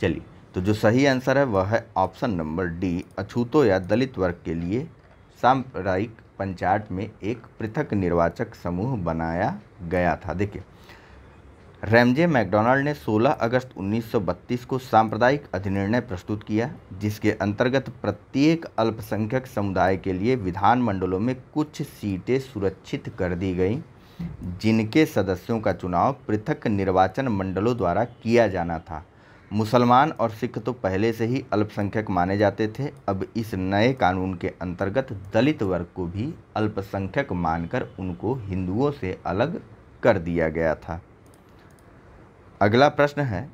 चलिए तो जो सही आंसर है वह है ऑप्शन नंबर डी अछूतों या दलित वर्ग के लिए सांप्रदायिक पंचायत में एक पृथक निर्वाचक समूह बनाया गया था देखिए रैमजे मैकडोनाल्ड ने 16 अगस्त 1932 को सांप्रदायिक अधिनिर्णय प्रस्तुत किया जिसके अंतर्गत प्रत्येक अल्पसंख्यक समुदाय के लिए विधानमंडलों में कुछ सीटें सुरक्षित कर दी गईं जिनके सदस्यों का चुनाव पृथक निर्वाचन मंडलों द्वारा किया जाना था मुसलमान और सिख तो पहले से ही अल्पसंख्यक माने जाते थे अब इस नए कानून के अंतर्गत दलित वर्ग को भी अल्पसंख्यक मानकर उनको हिंदुओं से अलग कर दिया गया था अगला प्रश्न है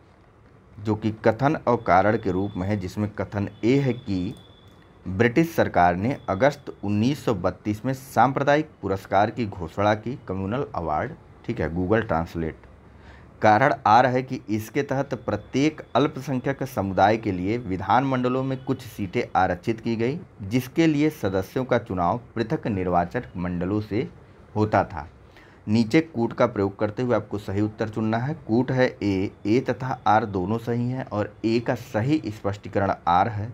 जो कि कथन और कारण के रूप में है जिसमें कथन ए है कि ब्रिटिश सरकार ने अगस्त 1932 में सांप्रदायिक पुरस्कार की घोषणा की कम्युनल अवार्ड ठीक है गूगल ट्रांसलेट कारण आ रहा है कि इसके तहत प्रत्येक अल्पसंख्यक समुदाय के लिए विधानमंडलों में कुछ सीटें आरक्षित की गई जिसके लिए सदस्यों का चुनाव पृथक निर्वाचन मंडलों से होता था नीचे कूट का प्रयोग करते हुए आपको सही उत्तर चुनना है कूट है ए ए तथा आर दोनों सही हैं और ए का सही स्पष्टीकरण आर है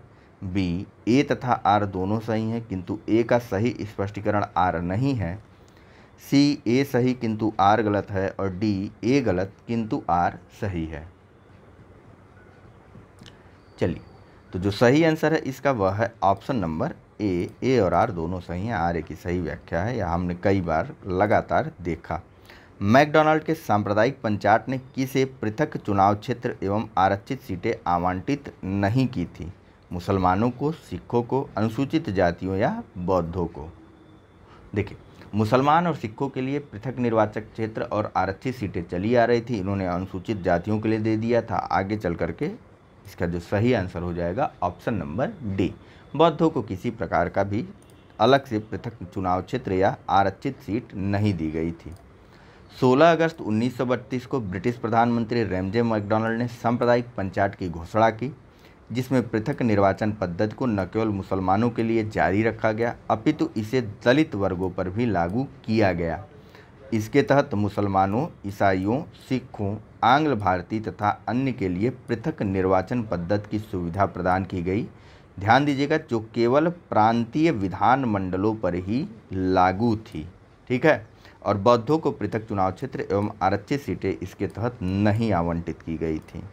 बी ए तथा आर दोनों सही हैं किंतु ए का सही स्पष्टीकरण आर नहीं है सी ए सही किंतु आर गलत है और डी ए गलत किंतु आर सही है चलिए तो जो सही आंसर है इसका वह है ऑप्शन नंबर ए ए और आर दोनों सही हैं आर ए की सही व्याख्या है यह हमने कई बार लगातार देखा मैकडोनाल्ड के सांप्रदायिक पंचायत ने किसे पृथक चुनाव क्षेत्र एवं आरक्षित सीटें आवंटित नहीं की थी मुसलमानों को सिखों को अनुसूचित जातियों या बौद्धों को देखिए मुसलमान और सिखों के लिए पृथक निर्वाचक क्षेत्र और आरक्षित सीटें चली आ रही थी इन्होंने अनुसूचित जातियों के लिए दे दिया था आगे चल करके इसका जो सही आंसर हो जाएगा ऑप्शन नंबर डी बौद्धों को किसी प्रकार का भी अलग से पृथक चुनाव क्षेत्र या आरक्षित सीट नहीं दी गई थी 16 अगस्त 1932 को ब्रिटिश प्रधानमंत्री रेमजे मैकडोनल्ड ने सांप्रदायिक पंचायत की घोषणा की जिसमें पृथक निर्वाचन पद्धति को न केवल मुसलमानों के लिए जारी रखा गया अपितु इसे दलित वर्गों पर भी लागू किया गया इसके तहत मुसलमानों ईसाइयों सिखों आंग्ल भारती तथा अन्य के लिए पृथक निर्वाचन पद्धति की सुविधा प्रदान की गई ध्यान दीजिएगा जो केवल प्रांतीय विधान मंडलों पर ही लागू थी ठीक है और बौद्धों को पृथक चुनाव क्षेत्र एवं आरक्षित सीटें इसके तहत नहीं आवंटित की गई थी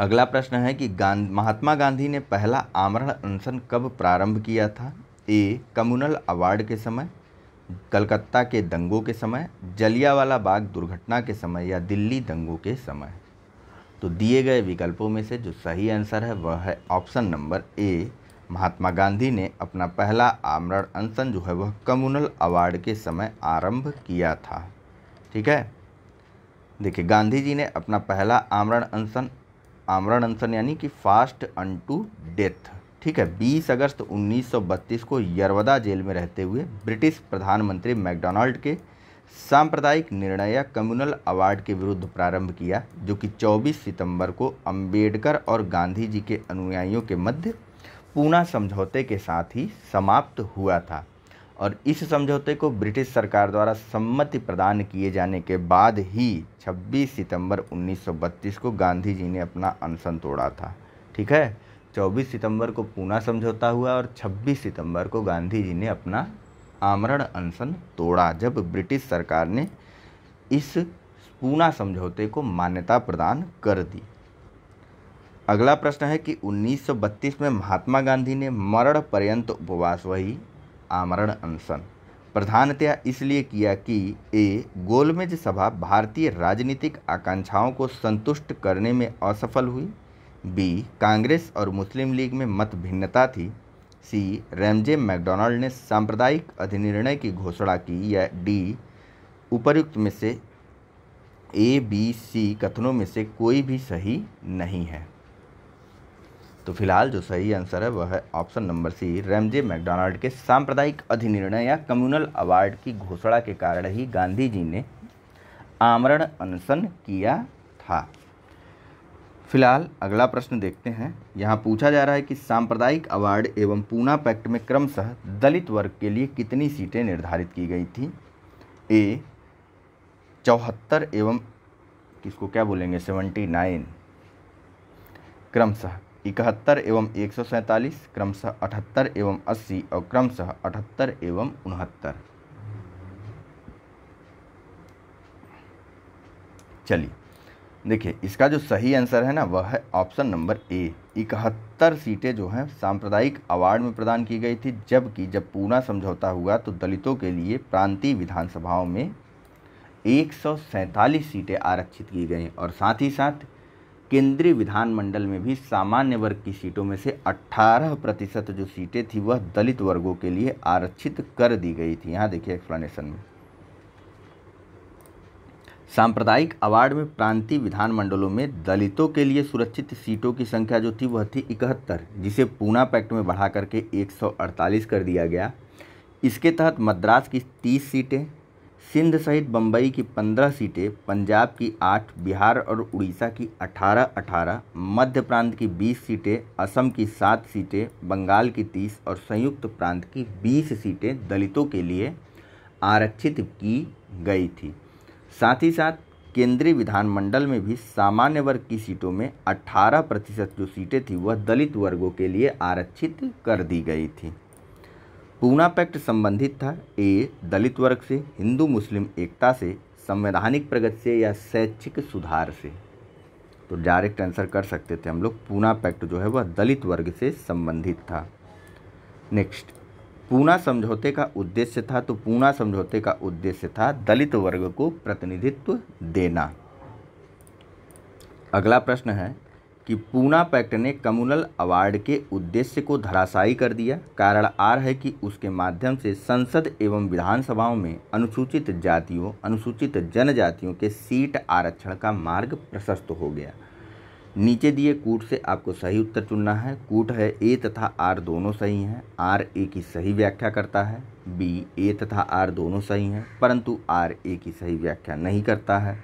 अगला प्रश्न है कि गांध महात्मा गांधी ने पहला आमरण अनशन कब प्रारंभ किया था ए कम्युनल अवार्ड के समय कलकत्ता के दंगों के समय जलियावाला बाग दुर्घटना के समय या दिल्ली दंगों के समय तो दिए गए विकल्पों में से जो सही आंसर है वह है option number A Mahatma Gandhi ने अपना पहला आमरण अनशन जो है वह कम्युनल अवार्ड के समय आरंभ किया था ठीक है देखिए गांधी जी ने अपना पहला आमरण अनशन आमरण अनशन यानी कि फास्ट अन टू डेथ ठीक है 20 अगस्त 1932 को यरवदा जेल में रहते हुए ब्रिटिश प्रधानमंत्री मैकडोनाल्ड के सांप्रदायिक निर्णय या कम्युनल अवार्ड के विरुद्ध प्रारंभ किया जो कि 24 सितंबर को अंबेडकर और गांधी जी के अनुयायियों के मध्य पूना समझौते के साथ ही समाप्त हुआ था और इस समझौते को ब्रिटिश सरकार द्वारा सम्मति प्रदान किए जाने के बाद ही 26 सितंबर 1932 को गांधी जी ने अपना अनशन तोड़ा था ठीक है 24 सितंबर को पूना समझौता हुआ और 26 सितंबर को गांधी जी ने अपना आमरण अनशन तोड़ा जब ब्रिटिश सरकार ने इस पूना समझौते को मान्यता प्रदान कर दी अगला प्रश्न है कि 1932 में महात्मा गांधी ने मरण पर्यंत उपवास वही आमरण अनशन प्रधानतया इसलिए किया कि ए गोलमेज सभा भारतीय राजनीतिक आकांक्षाओं को संतुष्ट करने में असफल हुई बी कांग्रेस और मुस्लिम लीग में मत भिन्नता थी सी रैमजे मैकडोनाल्ड ने सांप्रदायिक अधिनिर्णय की घोषणा की या डी उपर्युक्त में से ए बी सी कथनों में से कोई भी सही नहीं है तो फिलहाल जो सही आंसर है वह है option number C Ramsay MacDonald के सांप्रदायिक अधिनिर्णय या कम्युनल अवार्ड की घोषणा के कारण ही गांधी जी ने आमरण अनशन किया था फिलहाल अगला प्रश्न देखते हैं यहाँ पूछा जा रहा है कि सांप्रदायिक अवार्ड एवं पूना पैक्ट में क्रमशः दलित वर्ग के लिए कितनी सीटें निर्धारित की गई थी ए चौहत्तर एवं किसको क्या बोलेंगे सेवेंटी नाइन क्रमशः इकहत्तर एवं एक सौ सैंतालीस क्रमशः अठहत्तर एवं अस्सी और क्रमशः अठहत्तर एवं उनहत्तर चलिए देखिए इसका जो सही आंसर है ना वह है ऑप्शन नंबर ए इकहत्तर सीटें जो हैं सांप्रदायिक अवार्ड में प्रदान की गई थी जबकि जब पूना समझौता हुआ तो दलितों के लिए प्रांतीय विधानसभाओं में एक सीटें आरक्षित की गई और साथ ही साथ केंद्रीय विधानमंडल में भी सामान्य वर्ग की सीटों में से 18 प्रतिशत जो सीटें थी वह दलित वर्गों के लिए आरक्षित कर दी गई थी यहाँ देखिए एक्सप्लेनेशन में सांप्रदायिक अवार्ड में प्रांतीय विधानमंडलों में दलितों के लिए सुरक्षित सीटों की संख्या जो थी वह थी इकहत्तर जिसे पूना पैक्ट में बढ़ा करके 148 कर दिया गया इसके तहत मद्रास की 30 सीटें सिंध सहित बम्बई की पंद्रह सीटें पंजाब की आठ बिहार और उड़ीसा की अठारह अठारह मध्य प्रांत की बीस सीटें असम की सात सीटें बंगाल की तीस और संयुक्त प्रांत की बीस सीटें दलितों के लिए आरक्षित की गई थी साथ ही साथ केंद्रीय विधानमंडल में भी सामान्य वर्ग की सीटों में 18 प्रतिशत जो सीटें थी वह दलित वर्गों के लिए आरक्षित कर दी गई थी पूना पैक्ट संबंधित था ए दलित वर्ग से हिंदू मुस्लिम एकता से संवैधानिक प्रगति से या शैक्षिक सुधार से तो डायरेक्ट आंसर कर सकते थे हम लोग पूना पैक्ट जो है वह दलित वर्ग से संबंधित था नेक्स्ट पूना समझौते का उद्देश्य था तो पूना समझौते का उद्देश्य था दलित वर्ग को प्रतिनिधित्व देना अगला प्रश्न है कि पूना पैक्ट ने कम्युनल अवार्ड के उद्देश्य को धराशायी कर दिया कारण आर है कि उसके माध्यम से संसद एवं विधानसभाओं में अनुसूचित जातियों अनुसूचित जनजातियों के सीट आरक्षण का मार्ग प्रशस्त हो गया नीचे दिए कूट से आपको सही उत्तर चुनना है कूट है ए तथा आर दोनों सही हैं आर ए की सही व्याख्या करता है बी ए तथा आर दोनों सही हैं परंतु आर ए की सही व्याख्या नहीं करता है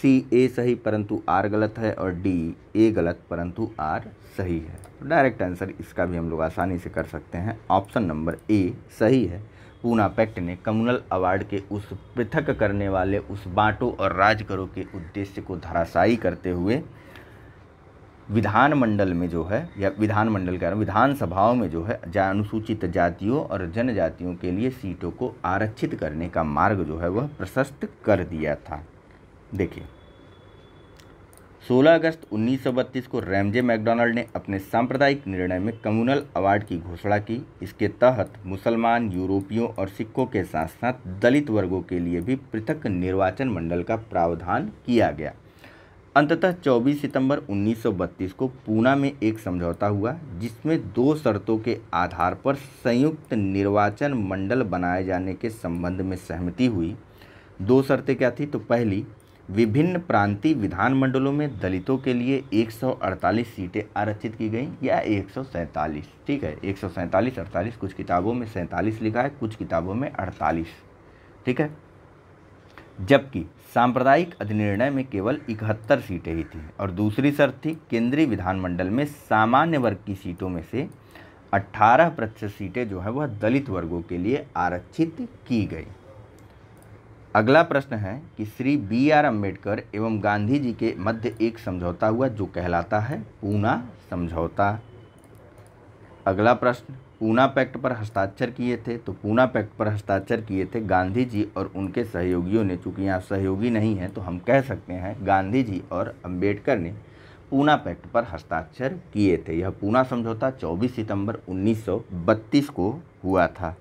सी ए सही परंतु आर गलत है और डी ए गलत परंतु आर सही है तो डायरेक्ट आंसर इसका भी हम लोग आसानी से कर सकते हैं ऑप्शन नंबर ए सही है पूना पैक्ट ने कम्युनल अवार्ड के उस पृथक करने वाले उस बांटो और राज करो के उद्देश्य को धराशायी करते हुए विधानमंडल में जो है या विधानमंडल कह रहा विधानसभाओं में जो है जा अनुसूचित जातियों और जनजातियों के लिए सीटों को आरक्षित करने का मार्ग जो है वह प्रशस्त कर दिया था देखिए 16 अगस्त 1932 को रैमजे मैकडोनल्ड ने अपने सांप्रदायिक निर्णय में कम्युनल अवार्ड की घोषणा की इसके तहत मुसलमान यूरोपियों और सिखों के साथ साथ दलित वर्गों के लिए भी पृथक निर्वाचन मंडल का प्रावधान किया गया अंततः 24 सितंबर 1932 को पूना में एक समझौता हुआ जिसमें दो शर्तों के आधार पर संयुक्त निर्वाचन मंडल बनाए जाने के संबंध में सहमति हुई दो शर्तें क्या थी तो पहली विभिन्न प्रांतीय विधानमंडलों में दलितों के लिए 148 सीटें आरक्षित की गई या 147 ठीक है 147 48 कुछ किताबों में सैंतालीस लिखा है कुछ किताबों में 48 ठीक है जबकि सांप्रदायिक अधिनिर्णय में केवल इकहत्तर सीटें ही थी और दूसरी शर्त थी केंद्रीय विधानमंडल में सामान्य वर्ग की सीटों में से 18 प्रतिशत सीटें जो है वह दलित वर्गों के लिए आरक्षित की गई अगला प्रश्न है कि श्री बी आर अम्बेडकर एवं गांधी जी के मध्य एक समझौता हुआ जो कहलाता है पूना समझौता अगला प्रश्न पूना पैक्ट पर हस्ताक्षर किए थे तो पूना पैक्ट पर हस्ताक्षर किए थे गांधी जी और उनके सहयोगियों ने चूँकि यहाँ सहयोगी नहीं है तो हम कह सकते हैं गांधी जी और अम्बेडकर ने पूना पैक्ट पर हस्ताक्षर किए थे यह पूना समझौता 24 सितंबर 1932 को हुआ था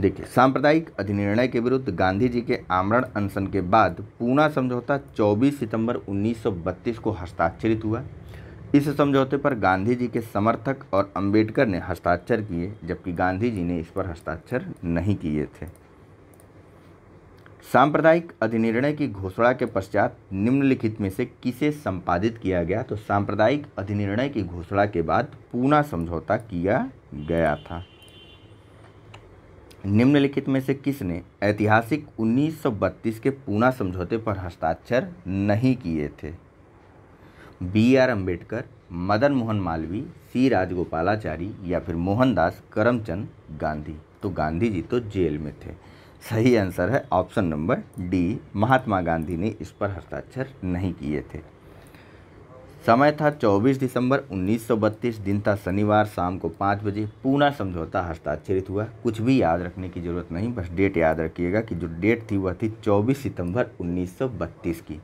देखिए सांप्रदायिक अधिनिर्णय के विरुद्ध गांधी जी के आमरण अनशन के बाद पूना समझौता 24 सितंबर 1932 को हस्ताक्षरित हुआ इस समझौते पर गांधी जी के समर्थक और अंबेडकर ने हस्ताक्षर किए जबकि गांधी जी ने इस पर हस्ताक्षर नहीं किए थे सांप्रदायिक अधिनिर्णय की घोषणा के पश्चात निम्नलिखित में से किसे संपादित किया गया तो सांप्रदायिक अधिनिर्णय की घोषणा के बाद पूना समझौता किया गया था निम्नलिखित में से किसने ऐतिहासिक 1932 के पूना समझौते पर हस्ताक्षर नहीं किए थे B R Ambedkar Madan Mohan Malaviya C Rajagopalachari या फिर मोहनदास करमचंद गांधी तो गांधी जी तो जेल में थे सही आंसर है option number D Mahatma Gandhi ने इस पर हस्ताक्षर नहीं किए थे समय था 24 दिसंबर 1932 दिन था शनिवार शाम को पाँच बजे पूना समझौता हस्ताक्षरित हुआ कुछ भी याद रखने की ज़रूरत नहीं बस डेट याद रखिएगा कि जो डेट थी वह थी 24 सितंबर 1932 की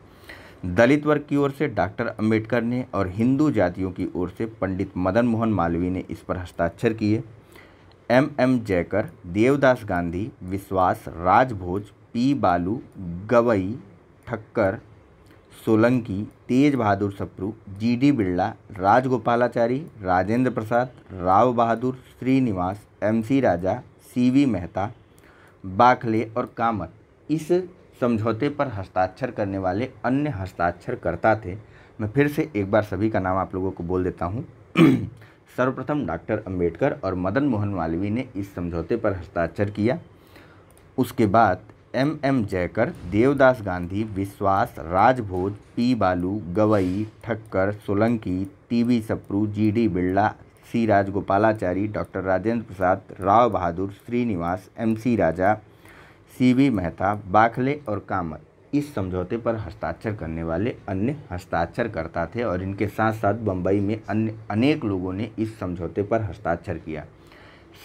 दलित वर्ग की ओर से डॉक्टर अंबेडकर ने और हिंदू जातियों की ओर से पंडित मदन मोहन मालवीय ने इस पर हस्ताक्षर किए M M Jayakar Devdas Gandhi Vishwas Rajbhoj P Baloo Gawai Thakkar Solanki Tej Bahadur Sapru G D Birla Rajagopalachari Rajendra Prasad Rao Bahadur Srinivas M C Raja C V Mehta Bakhle और कामत इस समझौते पर हस्ताक्षर करने वाले अन्य हस्ताक्षरकर्ता थे मैं फिर से एक बार सभी का नाम आप लोगों को बोल देता हूँ सर्वप्रथम डॉक्टर अंबेडकर और मदन मोहन मालवीय ने इस समझौते पर हस्ताक्षर किया उसके बाद M M Jayakar Devdas Gandhi Vishwas Rajbhoj P Baloo Gawai Thakkar Solanki T V Sapru G D Birla C Rajagopalachari doctor Rajendra Prasad Rao Bahadur Srinivas M C Raja C V Mehta Bakhle और कामत इस समझौते पर हस्ताक्षर करने वाले अन्य हस्ताक्षरकर्ता थे और इनके साथ साथ बम्बई में अन्य अनेक लोगों ने इस समझौते पर हस्ताक्षर किया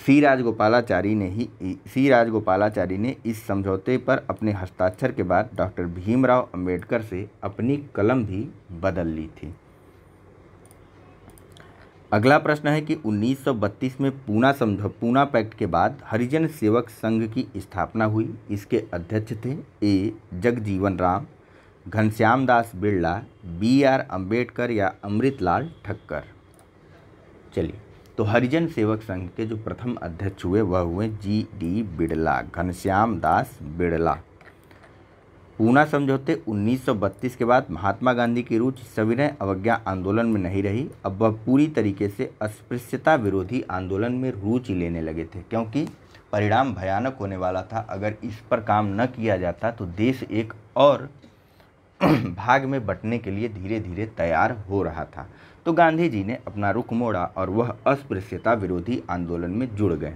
सी राजगोपालाचारी ने ही सी राजगोपालाचारी ने इस समझौते पर अपने हस्ताक्षर के बाद डॉक्टर भीमराव अंबेडकर से अपनी कलम भी बदल ली थी अगला प्रश्न है कि 1932 में पूना समझौ पूना पैक्ट के बाद हरिजन सेवक संघ की स्थापना हुई इसके अध्यक्ष थे A Jagjivan Ram Ghanshyam Das Birla B R Ambedkar या अमृतलाल ठक्कर चलिए तो हरिजन सेवक संघ के जो प्रथम अध्यक्ष हुए वह हुए जी डी बिड़ला घनश्याम दास बिड़ला पूना समझौते 1932 के बाद महात्मा गांधी की रुचि सविनय अवज्ञा आंदोलन में नहीं रही अब वह पूरी तरीके से अस्पृश्यता विरोधी आंदोलन में रुचि लेने लगे थे क्योंकि परिणाम भयानक होने वाला था अगर इस पर काम न किया जाता तो देश एक और भाग में बटने के लिए धीरे धीरे तैयार हो रहा था तो गांधी जी ने अपना रुख मोड़ा और वह अस्पृश्यता विरोधी आंदोलन में जुड़ गए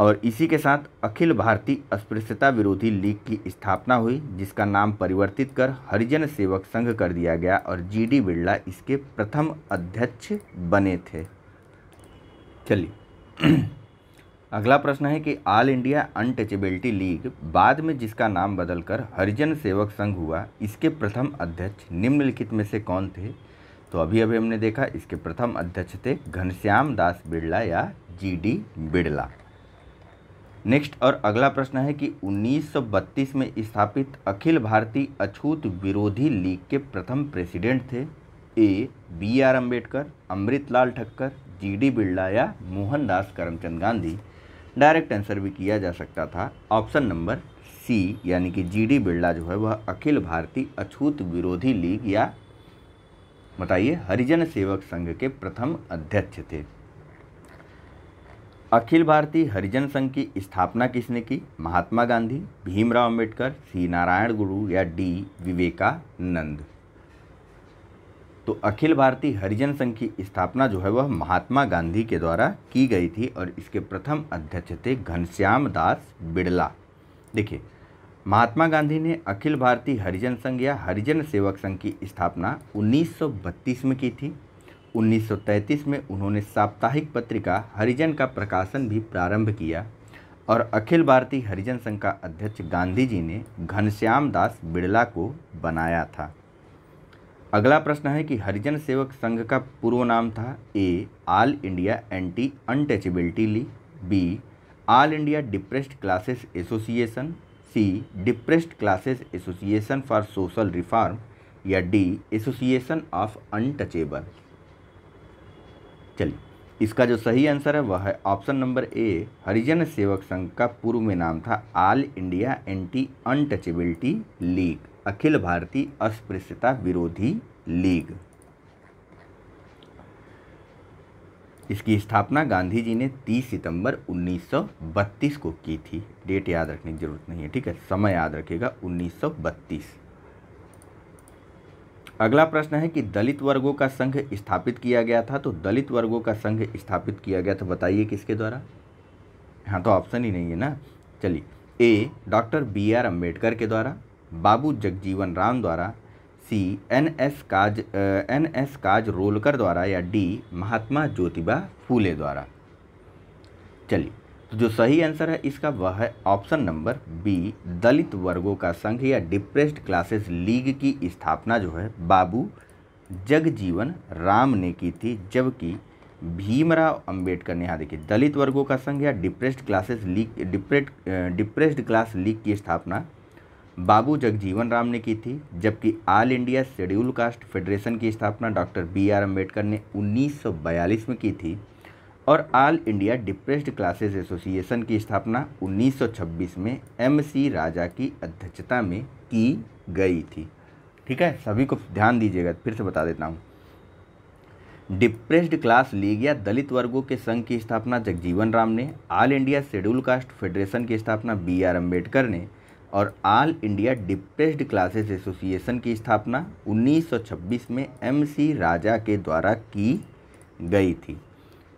और इसी के साथ अखिल भारतीय अस्पृश्यता विरोधी लीग की स्थापना हुई जिसका नाम परिवर्तित कर हरिजन सेवक संघ कर दिया गया और जी डी बिरला इसके प्रथम अध्यक्ष बने थे चलिए अगला प्रश्न है कि ऑल इंडिया अनटचेबिलिटी लीग बाद में जिसका नाम बदलकर हरिजन सेवक संघ हुआ इसके प्रथम अध्यक्ष निम्नलिखित में से कौन थे तो अभी अभी हमने देखा इसके प्रथम अध्यक्ष थे घनश्याम दास बिड़ला या जी डी बिड़ला नेक्स्ट और अगला प्रश्न है कि 1932 में स्थापित अखिल भारतीय अछूत विरोधी लीग के प्रथम प्रेसिडेंट थे A B R Ambedkar Amritlal Thakkar G D Birla या मोहनदास करमचंद गांधी डायरेक्ट आंसर भी किया जा सकता था ऑप्शन नंबर सी यानी कि जी डी बिड़ला जो है वह अखिल भारतीय अछूत विरोधी लीग या बताइए हरिजन सेवक संघ के प्रथम अध्यक्ष थे अखिल भारतीय हरिजन संघ की स्थापना किसने की महात्मा गांधी भीमराव अंबेडकर सी नारायण गुरु या डी विवेकानंद तो अखिल भारतीय हरिजन संघ की स्थापना जो है वह महात्मा गांधी के द्वारा की गई थी और इसके प्रथम अध्यक्ष थे घनश्याम दास बिड़ला देखिए महात्मा गांधी ने अखिल भारतीय हरिजन संघ या हरिजन सेवक संघ की स्थापना 1932 में की थी 1933 में उन्होंने साप्ताहिक पत्रिका हरिजन का प्रकाशन भी प्रारंभ किया और अखिल भारतीय हरिजन संघ का अध्यक्ष गांधी जी ने घनश्याम दास बिड़ला को बनाया था अगला प्रश्न है कि हरिजन सेवक संघ का पूर्व नाम था A all India anti untouchability league B all India depressed classes association C depressed classes association for social reform या डी एसोसिएशन ऑफ अनटचेबल चलिए इसका जो सही आंसर है वह है ऑप्शन नंबर ए हरिजन सेवक संघ का पूर्व में नाम था all India anti untouchability league अखिल भारतीय अस्पृश्यता विरोधी लीग इसकी स्थापना गांधी जी ने 30 सितंबर 1932 को की थी डेट याद रखने की ज़रूरत नहीं है ठीक है समय याद रखिएगा 1932 अगला प्रश्न है कि दलित वर्गों का संघ स्थापित किया गया था तो दलित वर्गों का संघ स्थापित किया गया था बताइए किसके द्वारा हाँ तो ऑप्शन ही नहीं है ना चलिए ए डॉक्टर बी आर अम्बेडकर के द्वारा बाबू जगजीवन राम द्वारा सी एन एस काज एन एस काज रोलकर द्वारा या डी महात्मा ज्योतिबा फूले द्वारा चलिए तो जो सही आंसर है इसका वह है ऑप्शन नंबर बी दलित वर्गों का संघ या डिप्रेस्ड क्लासेस लीग की स्थापना जो है बाबू जगजीवन राम ने की थी जबकि भीमराव अंबेडकर ने यहाँ देखिए दलित वर्गों का संघ या डिप्रेस्ड क्लासेस लीग डिप्रेड डिप्रेस्ड क्लास लीग की स्थापना बाबू जगजीवन राम ने की थी जबकि all India schedule caste federation की स्थापना डॉक्टर बी आर अम्बेडकर ने उन्नीस में की थी और All India depressed classes Association की स्थापना 1926 में एम सी राजा की अध्यक्षता में की गई थी ठीक है सभी को ध्यान दीजिएगा फिर से बता देता हूँ डिप्रेस्ड क्लास लीग या दलित वर्गों के संघ की स्थापना जगजीवन राम ने All India schedule caste federation की स्थापना बी आर अम्बेडकर ने और All India depressed classes Association की स्थापना 1926 में एम सी राजा के द्वारा की गई थी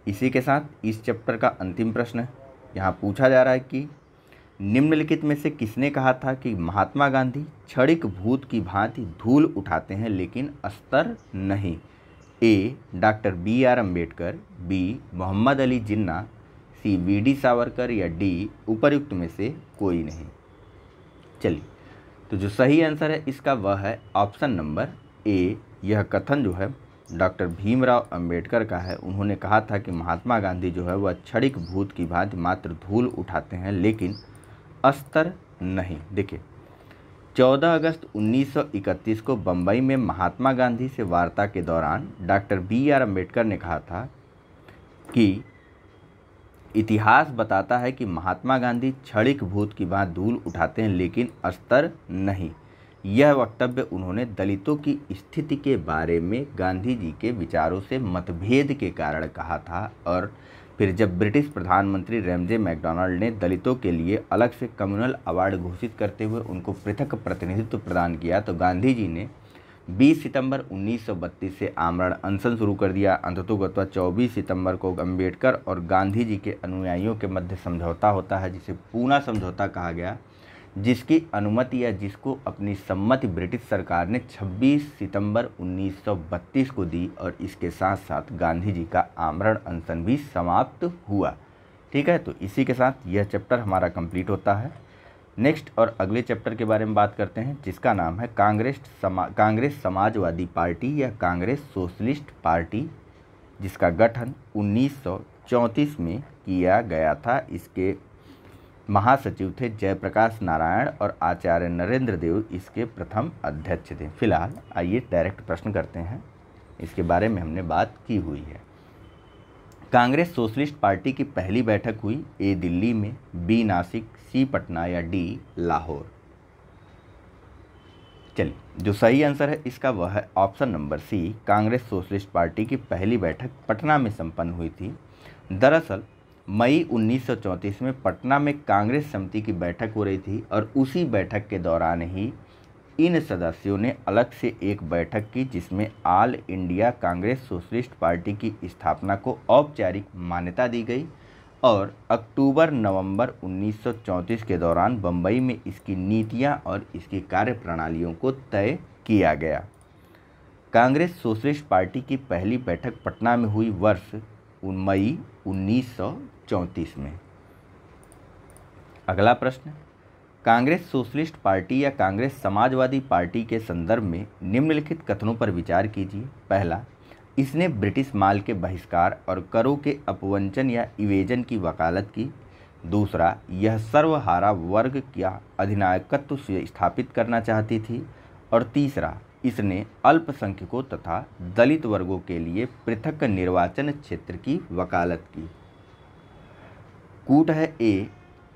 इसी के साथ इस चैप्टर का अंतिम प्रश्न यहाँ पूछा जा रहा है कि निम्नलिखित में से किसने कहा था कि महात्मा गांधी क्षणिक भूत की भांति धूल उठाते हैं लेकिन अस्तर नहीं A doctor B R Ambedkar B Mohammad Ali Jinnah C V D Savarkar या डी उपरयुक्त में से कोई नहीं चलिए तो जो सही आंसर है इसका वह है ऑप्शन नंबर ए यह कथन जो है डॉक्टर भीमराव अंबेडकर का है उन्होंने कहा था कि महात्मा गांधी जो है वह क्षणिक भूत की भांति मात्र धूल उठाते हैं लेकिन अस्तर नहीं देखिए 14 अगस्त 1931 को बम्बई में महात्मा गांधी से वार्ता के दौरान डॉक्टर बी आर अम्बेडकर ने कहा था कि इतिहास बताता है कि महात्मा गांधी क्षणिक भूत की बात धूल उठाते हैं लेकिन अस्तर नहीं यह वक्तव्य उन्होंने दलितों की स्थिति के बारे में गांधी जी के विचारों से मतभेद के कारण कहा था और फिर जब ब्रिटिश प्रधानमंत्री रेमजे मैकडोनाल्ड ने दलितों के लिए अलग से कम्युनल अवार्ड घोषित करते हुए उनको पृथक प्रतिनिधित्व प्रदान किया तो गांधी जी ने 20 सितंबर 1932 से आमरण अनशन शुरू कर दिया अंततोगत्वा 24 सितंबर को अम्बेडकर और गांधी जी के अनुयायियों के मध्य समझौता होता है जिसे पूना समझौता कहा गया जिसकी अनुमति या जिसको अपनी सम्मति ब्रिटिश सरकार ने 26 सितंबर 1932 को दी और इसके साथ साथ गांधी जी का आमरण अनशन भी समाप्त हुआ ठीक है तो इसी के साथ यह चैप्टर हमारा कंप्लीट होता है नेक्स्ट और अगले चैप्टर के बारे में बात करते हैं जिसका नाम है कांग्रेस समा कांग्रेस समाजवादी पार्टी या कांग्रेस सोशलिस्ट पार्टी जिसका गठन उन्नीस में किया गया था इसके महासचिव थे जयप्रकाश नारायण और आचार्य नरेंद्र देव इसके प्रथम अध्यक्ष थे फिलहाल आइए डायरेक्ट प्रश्न करते हैं इसके बारे में हमने बात की हुई है कांग्रेस सोशलिस्ट पार्टी की पहली बैठक हुई ए दिल्ली में बी नासिक सी पटना या डी लाहौर चलिए जो सही आंसर है इसका वह है option number C Congress Socialist Party की पहली बैठक पटना में संपन्न हुई थी दरअसल मई 1934 में पटना में कांग्रेस समिति की बैठक हो रही थी और उसी बैठक के दौरान ही इन सदस्यों ने अलग से एक बैठक की जिसमें All India Congress Socialist Party की स्थापना को औपचारिक मान्यता दी गई और अक्टूबर नवंबर 1934 के दौरान बम्बई में इसकी नीतियां और इसकी कार्य प्रणालियों को तय किया गया कांग्रेस सोशलिस्ट पार्टी की पहली बैठक पटना में हुई वर्ष मई उन्नीस चौंतीस में अगला प्रश्न कांग्रेस सोशलिस्ट पार्टी या कांग्रेस समाजवादी पार्टी के संदर्भ में निम्नलिखित कथनों पर विचार कीजिए पहला इसने ब्रिटिश माल के बहिष्कार और करों के अपवंचन या इवेजन की वकालत की दूसरा यह सर्वहारा वर्ग का अधिनायकत्व स्थापित करना चाहती थी और तीसरा इसने अल्पसंख्यकों तथा दलित वर्गों के लिए पृथक निर्वाचन क्षेत्र की वकालत की कूट है ए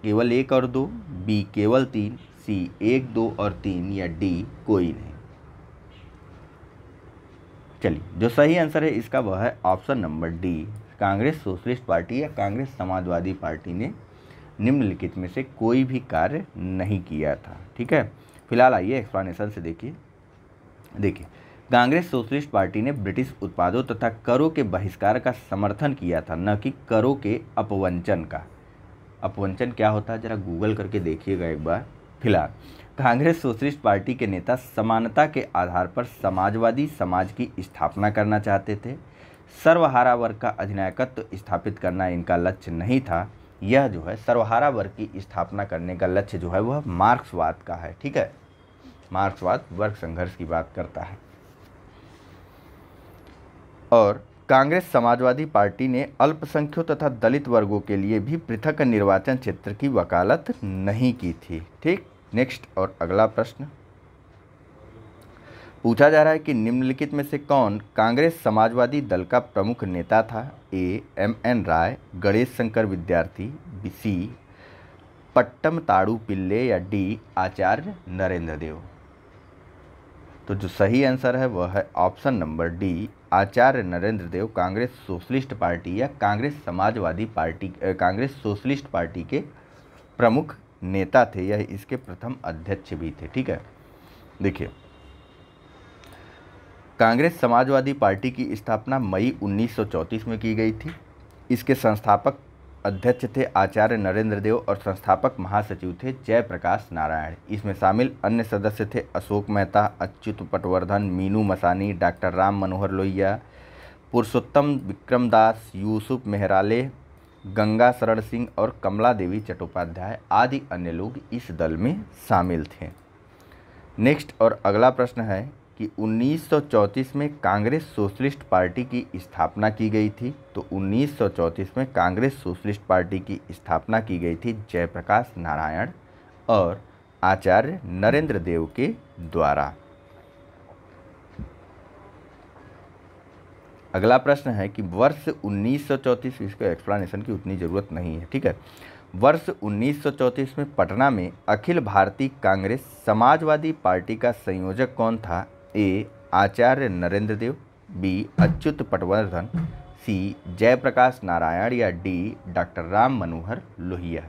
केवल एक और दो बी केवल तीन सी एक दो और तीन या डी कोई नहीं चलिए जो सही आंसर है इसका वह है option number D Congress Socialist Party या कांग्रेस समाजवादी पार्टी ने निम्नलिखित में से कोई भी कार्य नहीं किया था ठीक है फिलहाल आइए एक्सप्लानेशन से देखिए देखिए कांग्रेस सोशलिस्ट पार्टी ने ब्रिटिश उत्पादों तथा करों के बहिष्कार का समर्थन किया था न कि करों के अपवंचन का अपवंचन क्या होता है जरा गूगल करके देखिएगा एक बार फिलहाल कांग्रेस सोशलिस्ट पार्टी के नेता समानता के आधार पर समाजवादी समाज की स्थापना करना चाहते थे सर्वहारा वर्ग का अधिनायकत्व तो स्थापित करना इनका लक्ष्य नहीं था यह जो है सर्वहारा वर्ग की स्थापना करने का लक्ष्य जो है वह मार्क्सवाद का है ठीक है मार्क्सवाद वर्ग संघर्ष की बात करता है और कांग्रेस समाजवादी पार्टी ने अल्पसंख्यक तथा दलित वर्गों के लिए भी पृथक निर्वाचन क्षेत्र की वकालत नहीं की थी ठीक नेक्स्ट और अगला प्रश्न पूछा जा रहा है कि निम्नलिखित में से कौन कांग्रेस समाजवादी दल का प्रमुख नेता था A M N Roy Ganesh Shankar Vidyarthi B सी पट्टम ताड़ू पिल्ले या डी आचार्य नरेंद्र देव तो जो सही आंसर है वह है option number D Acharya Narendra Dev Congress Socialist Party या कांग्रेस समाजवादी पार्टी कांग्रेस सोशलिस्ट पार्टी के प्रमुख नेता थे या इसके प्रथम अध्यक्ष भी थे ठीक है देखिए कांग्रेस समाजवादी पार्टी की स्थापना मई 1934 में की गई थी इसके संस्थापक अध्यक्ष थे आचार्य नरेंद्र देव और संस्थापक महासचिव थे जयप्रकाश नारायण इसमें शामिल अन्य सदस्य थे अशोक मेहता अच्युत पटवर्धन मीनू मसानी डॉक्टर राम मनोहर लोहिया पुरुषोत्तम विक्रम दास यूसुफ मेहराले गंगा शरण सिंह और कमला देवी चट्टोपाध्याय आदि अन्य लोग इस दल में शामिल थे नेक्स्ट और अगला प्रश्न है कि 1934 में कांग्रेस सोशलिस्ट पार्टी की स्थापना की गई थी तो 1934 में कांग्रेस सोशलिस्ट पार्टी की स्थापना की गई थी जयप्रकाश नारायण और आचार्य नरेंद्र देव के द्वारा अगला प्रश्न है कि वर्ष 1934 इसको एक्सप्लेनेशन की उतनी ज़रूरत नहीं है ठीक है वर्ष 1934 में पटना में अखिल भारतीय कांग्रेस समाजवादी पार्टी का संयोजक कौन था A Acharya Narendra Dev B Achyut Patwardhan C Jayaprakash Narayan या डी डॉक्टर राम मनोहर लोहिया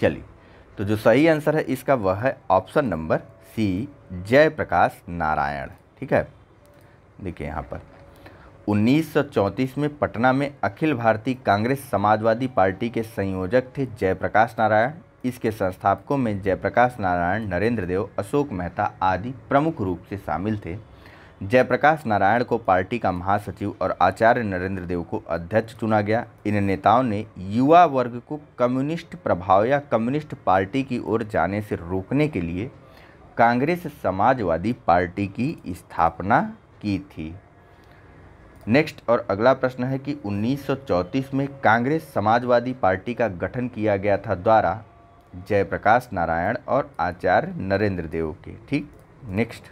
चलिए तो जो सही आंसर है इसका वह है option number C Jayaprakash Narayan ठीक है देखिए यहाँ पर 1934 में पटना में अखिल भारतीय कांग्रेस समाजवादी पार्टी के संयोजक थे जयप्रकाश नारायण इसके संस्थापकों में जयप्रकाश नारायण नरेंद्र देव अशोक मेहता आदि प्रमुख रूप से शामिल थे जयप्रकाश नारायण को पार्टी का महासचिव और आचार्य नरेंद्र देव को अध्यक्ष चुना गया इन नेताओं ने युवा वर्ग को कम्युनिस्ट प्रभाव या कम्युनिस्ट पार्टी की ओर जाने से रोकने के लिए कांग्रेस समाजवादी पार्टी की स्थापना की थी नेक्स्ट और अगला प्रश्न है कि 1934 में कांग्रेस समाजवादी पार्टी का गठन किया गया था द्वारा जयप्रकाश नारायण और आचार्य नरेंद्र देव के ठीक नेक्स्ट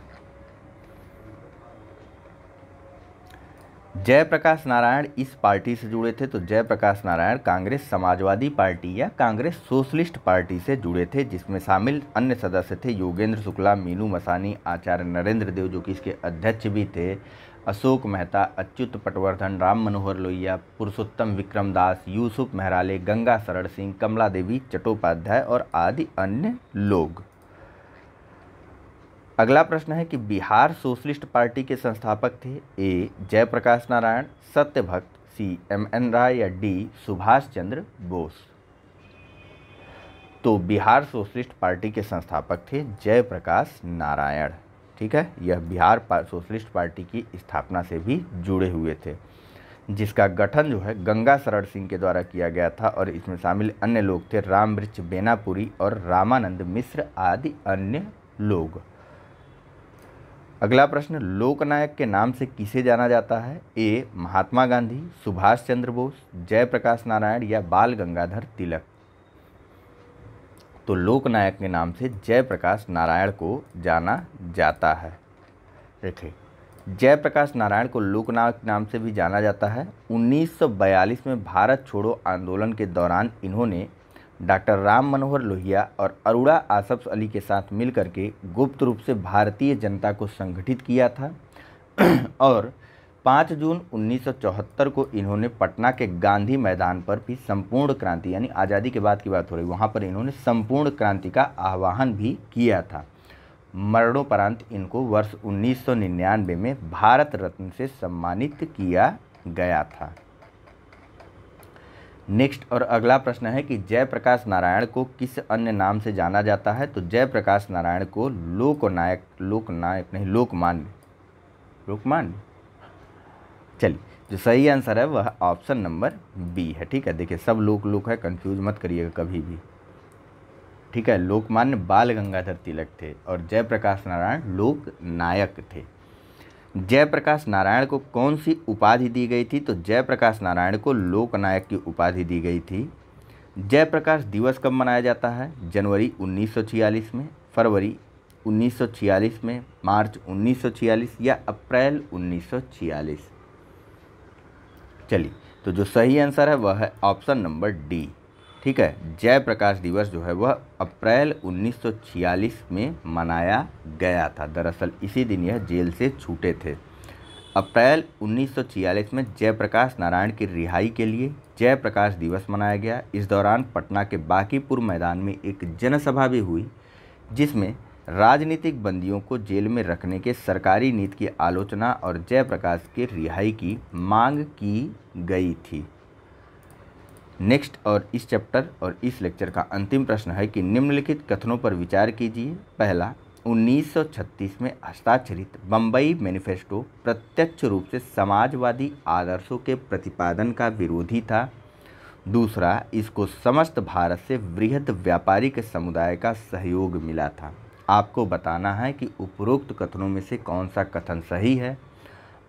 जयप्रकाश नारायण इस पार्टी से जुड़े थे तो जयप्रकाश नारायण कांग्रेस समाजवादी पार्टी या कांग्रेस सोशलिस्ट पार्टी से जुड़े थे जिसमें शामिल अन्य सदस्य थे योगेंद्र शुक्ला मीनू मसानी आचार्य नरेंद्र देव जो कि इसके अध्यक्ष भी थे अशोक मेहता अच्युत पटवर्धन राम मनोहर लोहिया पुरुषोत्तम विक्रम दास यूसुफ मेहराले गंगा शरण सिंह कमला देवी चट्टोपाध्याय और आदि अन्य लोग अगला प्रश्न है कि बिहार सोशलिस्ट पार्टी के संस्थापक थे A Jayaprakash Narayan Satyabhakt C M N Roy या डी सुभाष चंद्र बोस तो बिहार सोशलिस्ट पार्टी के संस्थापक थे जयप्रकाश नारायण ठीक है यह बिहार सोशलिस्ट पार्टी की स्थापना से भी जुड़े हुए थे जिसका गठन जो है गंगा शरण सिंह के द्वारा किया गया था और इसमें शामिल अन्य लोग थे रामवृक्ष बेनापुरी और रामानंद मिश्र आदि अन्य लोग अगला प्रश्न लोकनायक के नाम से किसे जाना जाता है ए महात्मा गांधी सुभाष चंद्र बोस जयप्रकाश नारायण या बाल गंगाधर तिलक तो लोकनायक के नाम से जयप्रकाश नारायण को जाना जाता है देखिए जयप्रकाश नारायण को लोकनायक नाम से भी जाना जाता है 1942 में भारत छोड़ो आंदोलन के दौरान इन्होंने डॉक्टर राम मनोहर लोहिया और अरुणा आसफ अली के साथ मिलकर के गुप्त रूप से भारतीय जनता को संगठित किया था और 5 जून 1974 को इन्होंने पटना के गांधी मैदान पर भी संपूर्ण क्रांति यानी आज़ादी के बाद की बात हो रही वहाँ पर इन्होंने संपूर्ण क्रांति का आह्वान भी किया था मरणोपरांत इनको वर्ष 1999 में भारत रत्न से सम्मानित किया गया था नेक्स्ट और अगला प्रश्न है कि जयप्रकाश नारायण को किस अन्य नाम से जाना जाता है तो जयप्रकाश नारायण को लोकनायक लोकनायक नहीं लोकमान्य लोकमान्य चलिए जो सही आंसर है वह ऑप्शन नंबर बी है ठीक है देखिए सब लोक लोक है कंफ्यूज मत करिएगा कभी भी ठीक है लोकमान्य बाल गंगाधर तिलक थे और जयप्रकाश नारायण लोक नायक थे जयप्रकाश नारायण को कौन सी उपाधि दी गई थी तो जयप्रकाश नारायण को लोकनायक की उपाधि दी गई थी जयप्रकाश दिवस कब मनाया जाता है जनवरी 1946 में फरवरी 1946 में मार्च 1946 या अप्रैल 1946 चलिए तो जो सही आंसर है वह है ऑप्शन नंबर डी ठीक है जयप्रकाश दिवस जो है वह अप्रैल 1946 में मनाया गया था दरअसल इसी दिन यह जेल से छूटे थे अप्रैल 1946 में जयप्रकाश नारायण की रिहाई के लिए जयप्रकाश दिवस मनाया गया इस दौरान पटना के बाकीपुर मैदान में एक जनसभा भी हुई जिसमें राजनीतिक बंदियों को जेल में रखने के सरकारी नीति की आलोचना और जयप्रकाश के रिहाई की मांग की गई थी नेक्स्ट और इस चैप्टर और इस लेक्चर का अंतिम प्रश्न है कि निम्नलिखित कथनों पर विचार कीजिए पहला 1936 में हस्ताक्षरित बम्बई मैनिफेस्टो प्रत्यक्ष रूप से समाजवादी आदर्शों के प्रतिपादन का विरोधी था दूसरा इसको समस्त भारत से वृहद व्यापारिक समुदाय का सहयोग मिला था आपको बताना है कि उपरोक्त कथनों में से कौन सा कथन सही है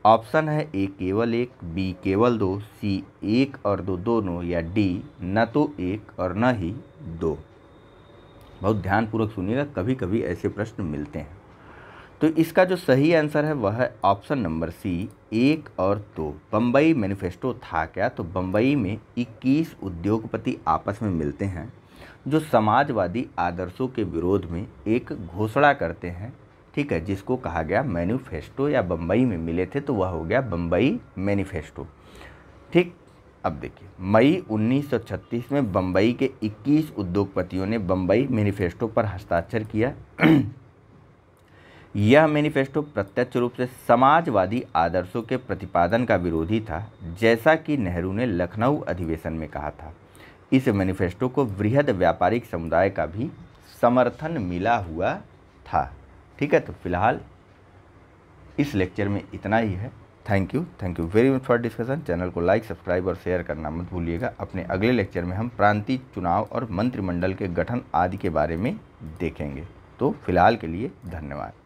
ऑप्शन है ए केवल एक बी केवल दो सी एक और दो दोनों या डी न तो एक और न ही दो बहुत ध्यानपूर्वक सुनिएगा कभी कभी ऐसे प्रश्न मिलते हैं तो इसका जो सही आंसर है वह है ऑप्शन नंबर सी एक और दो तो। बम्बई मैनिफेस्टो था क्या तो बम्बई में 21 उद्योगपति आपस में मिलते हैं जो समाजवादी आदर्शों के विरोध में एक घोषणा करते हैं ठीक है जिसको कहा गया मैनिफेस्टो या बम्बई में मिले थे तो वह हो गया बम्बई मैनिफेस्टो ठीक अब देखिए मई 1936 में बम्बई के 21 उद्योगपतियों ने बम्बई मैनिफेस्टो पर हस्ताक्षर किया यह मैनिफेस्टो प्रत्यक्ष रूप से समाजवादी आदर्शों के प्रतिपादन का विरोधी था जैसा कि नेहरू ने लखनऊ अधिवेशन में कहा था इस मैनिफेस्टो को वृहद व्यापारिक समुदाय का भी समर्थन मिला हुआ था ठीक है तो फिलहाल इस लेक्चर में इतना ही है thank you thank you very much for discussion channel को लाइक सब्सक्राइब और शेयर करना मत भूलिएगा अपने अगले लेक्चर में हम प्रांतीय चुनाव और मंत्रिमंडल के गठन आदि के बारे में देखेंगे तो फिलहाल के लिए धन्यवाद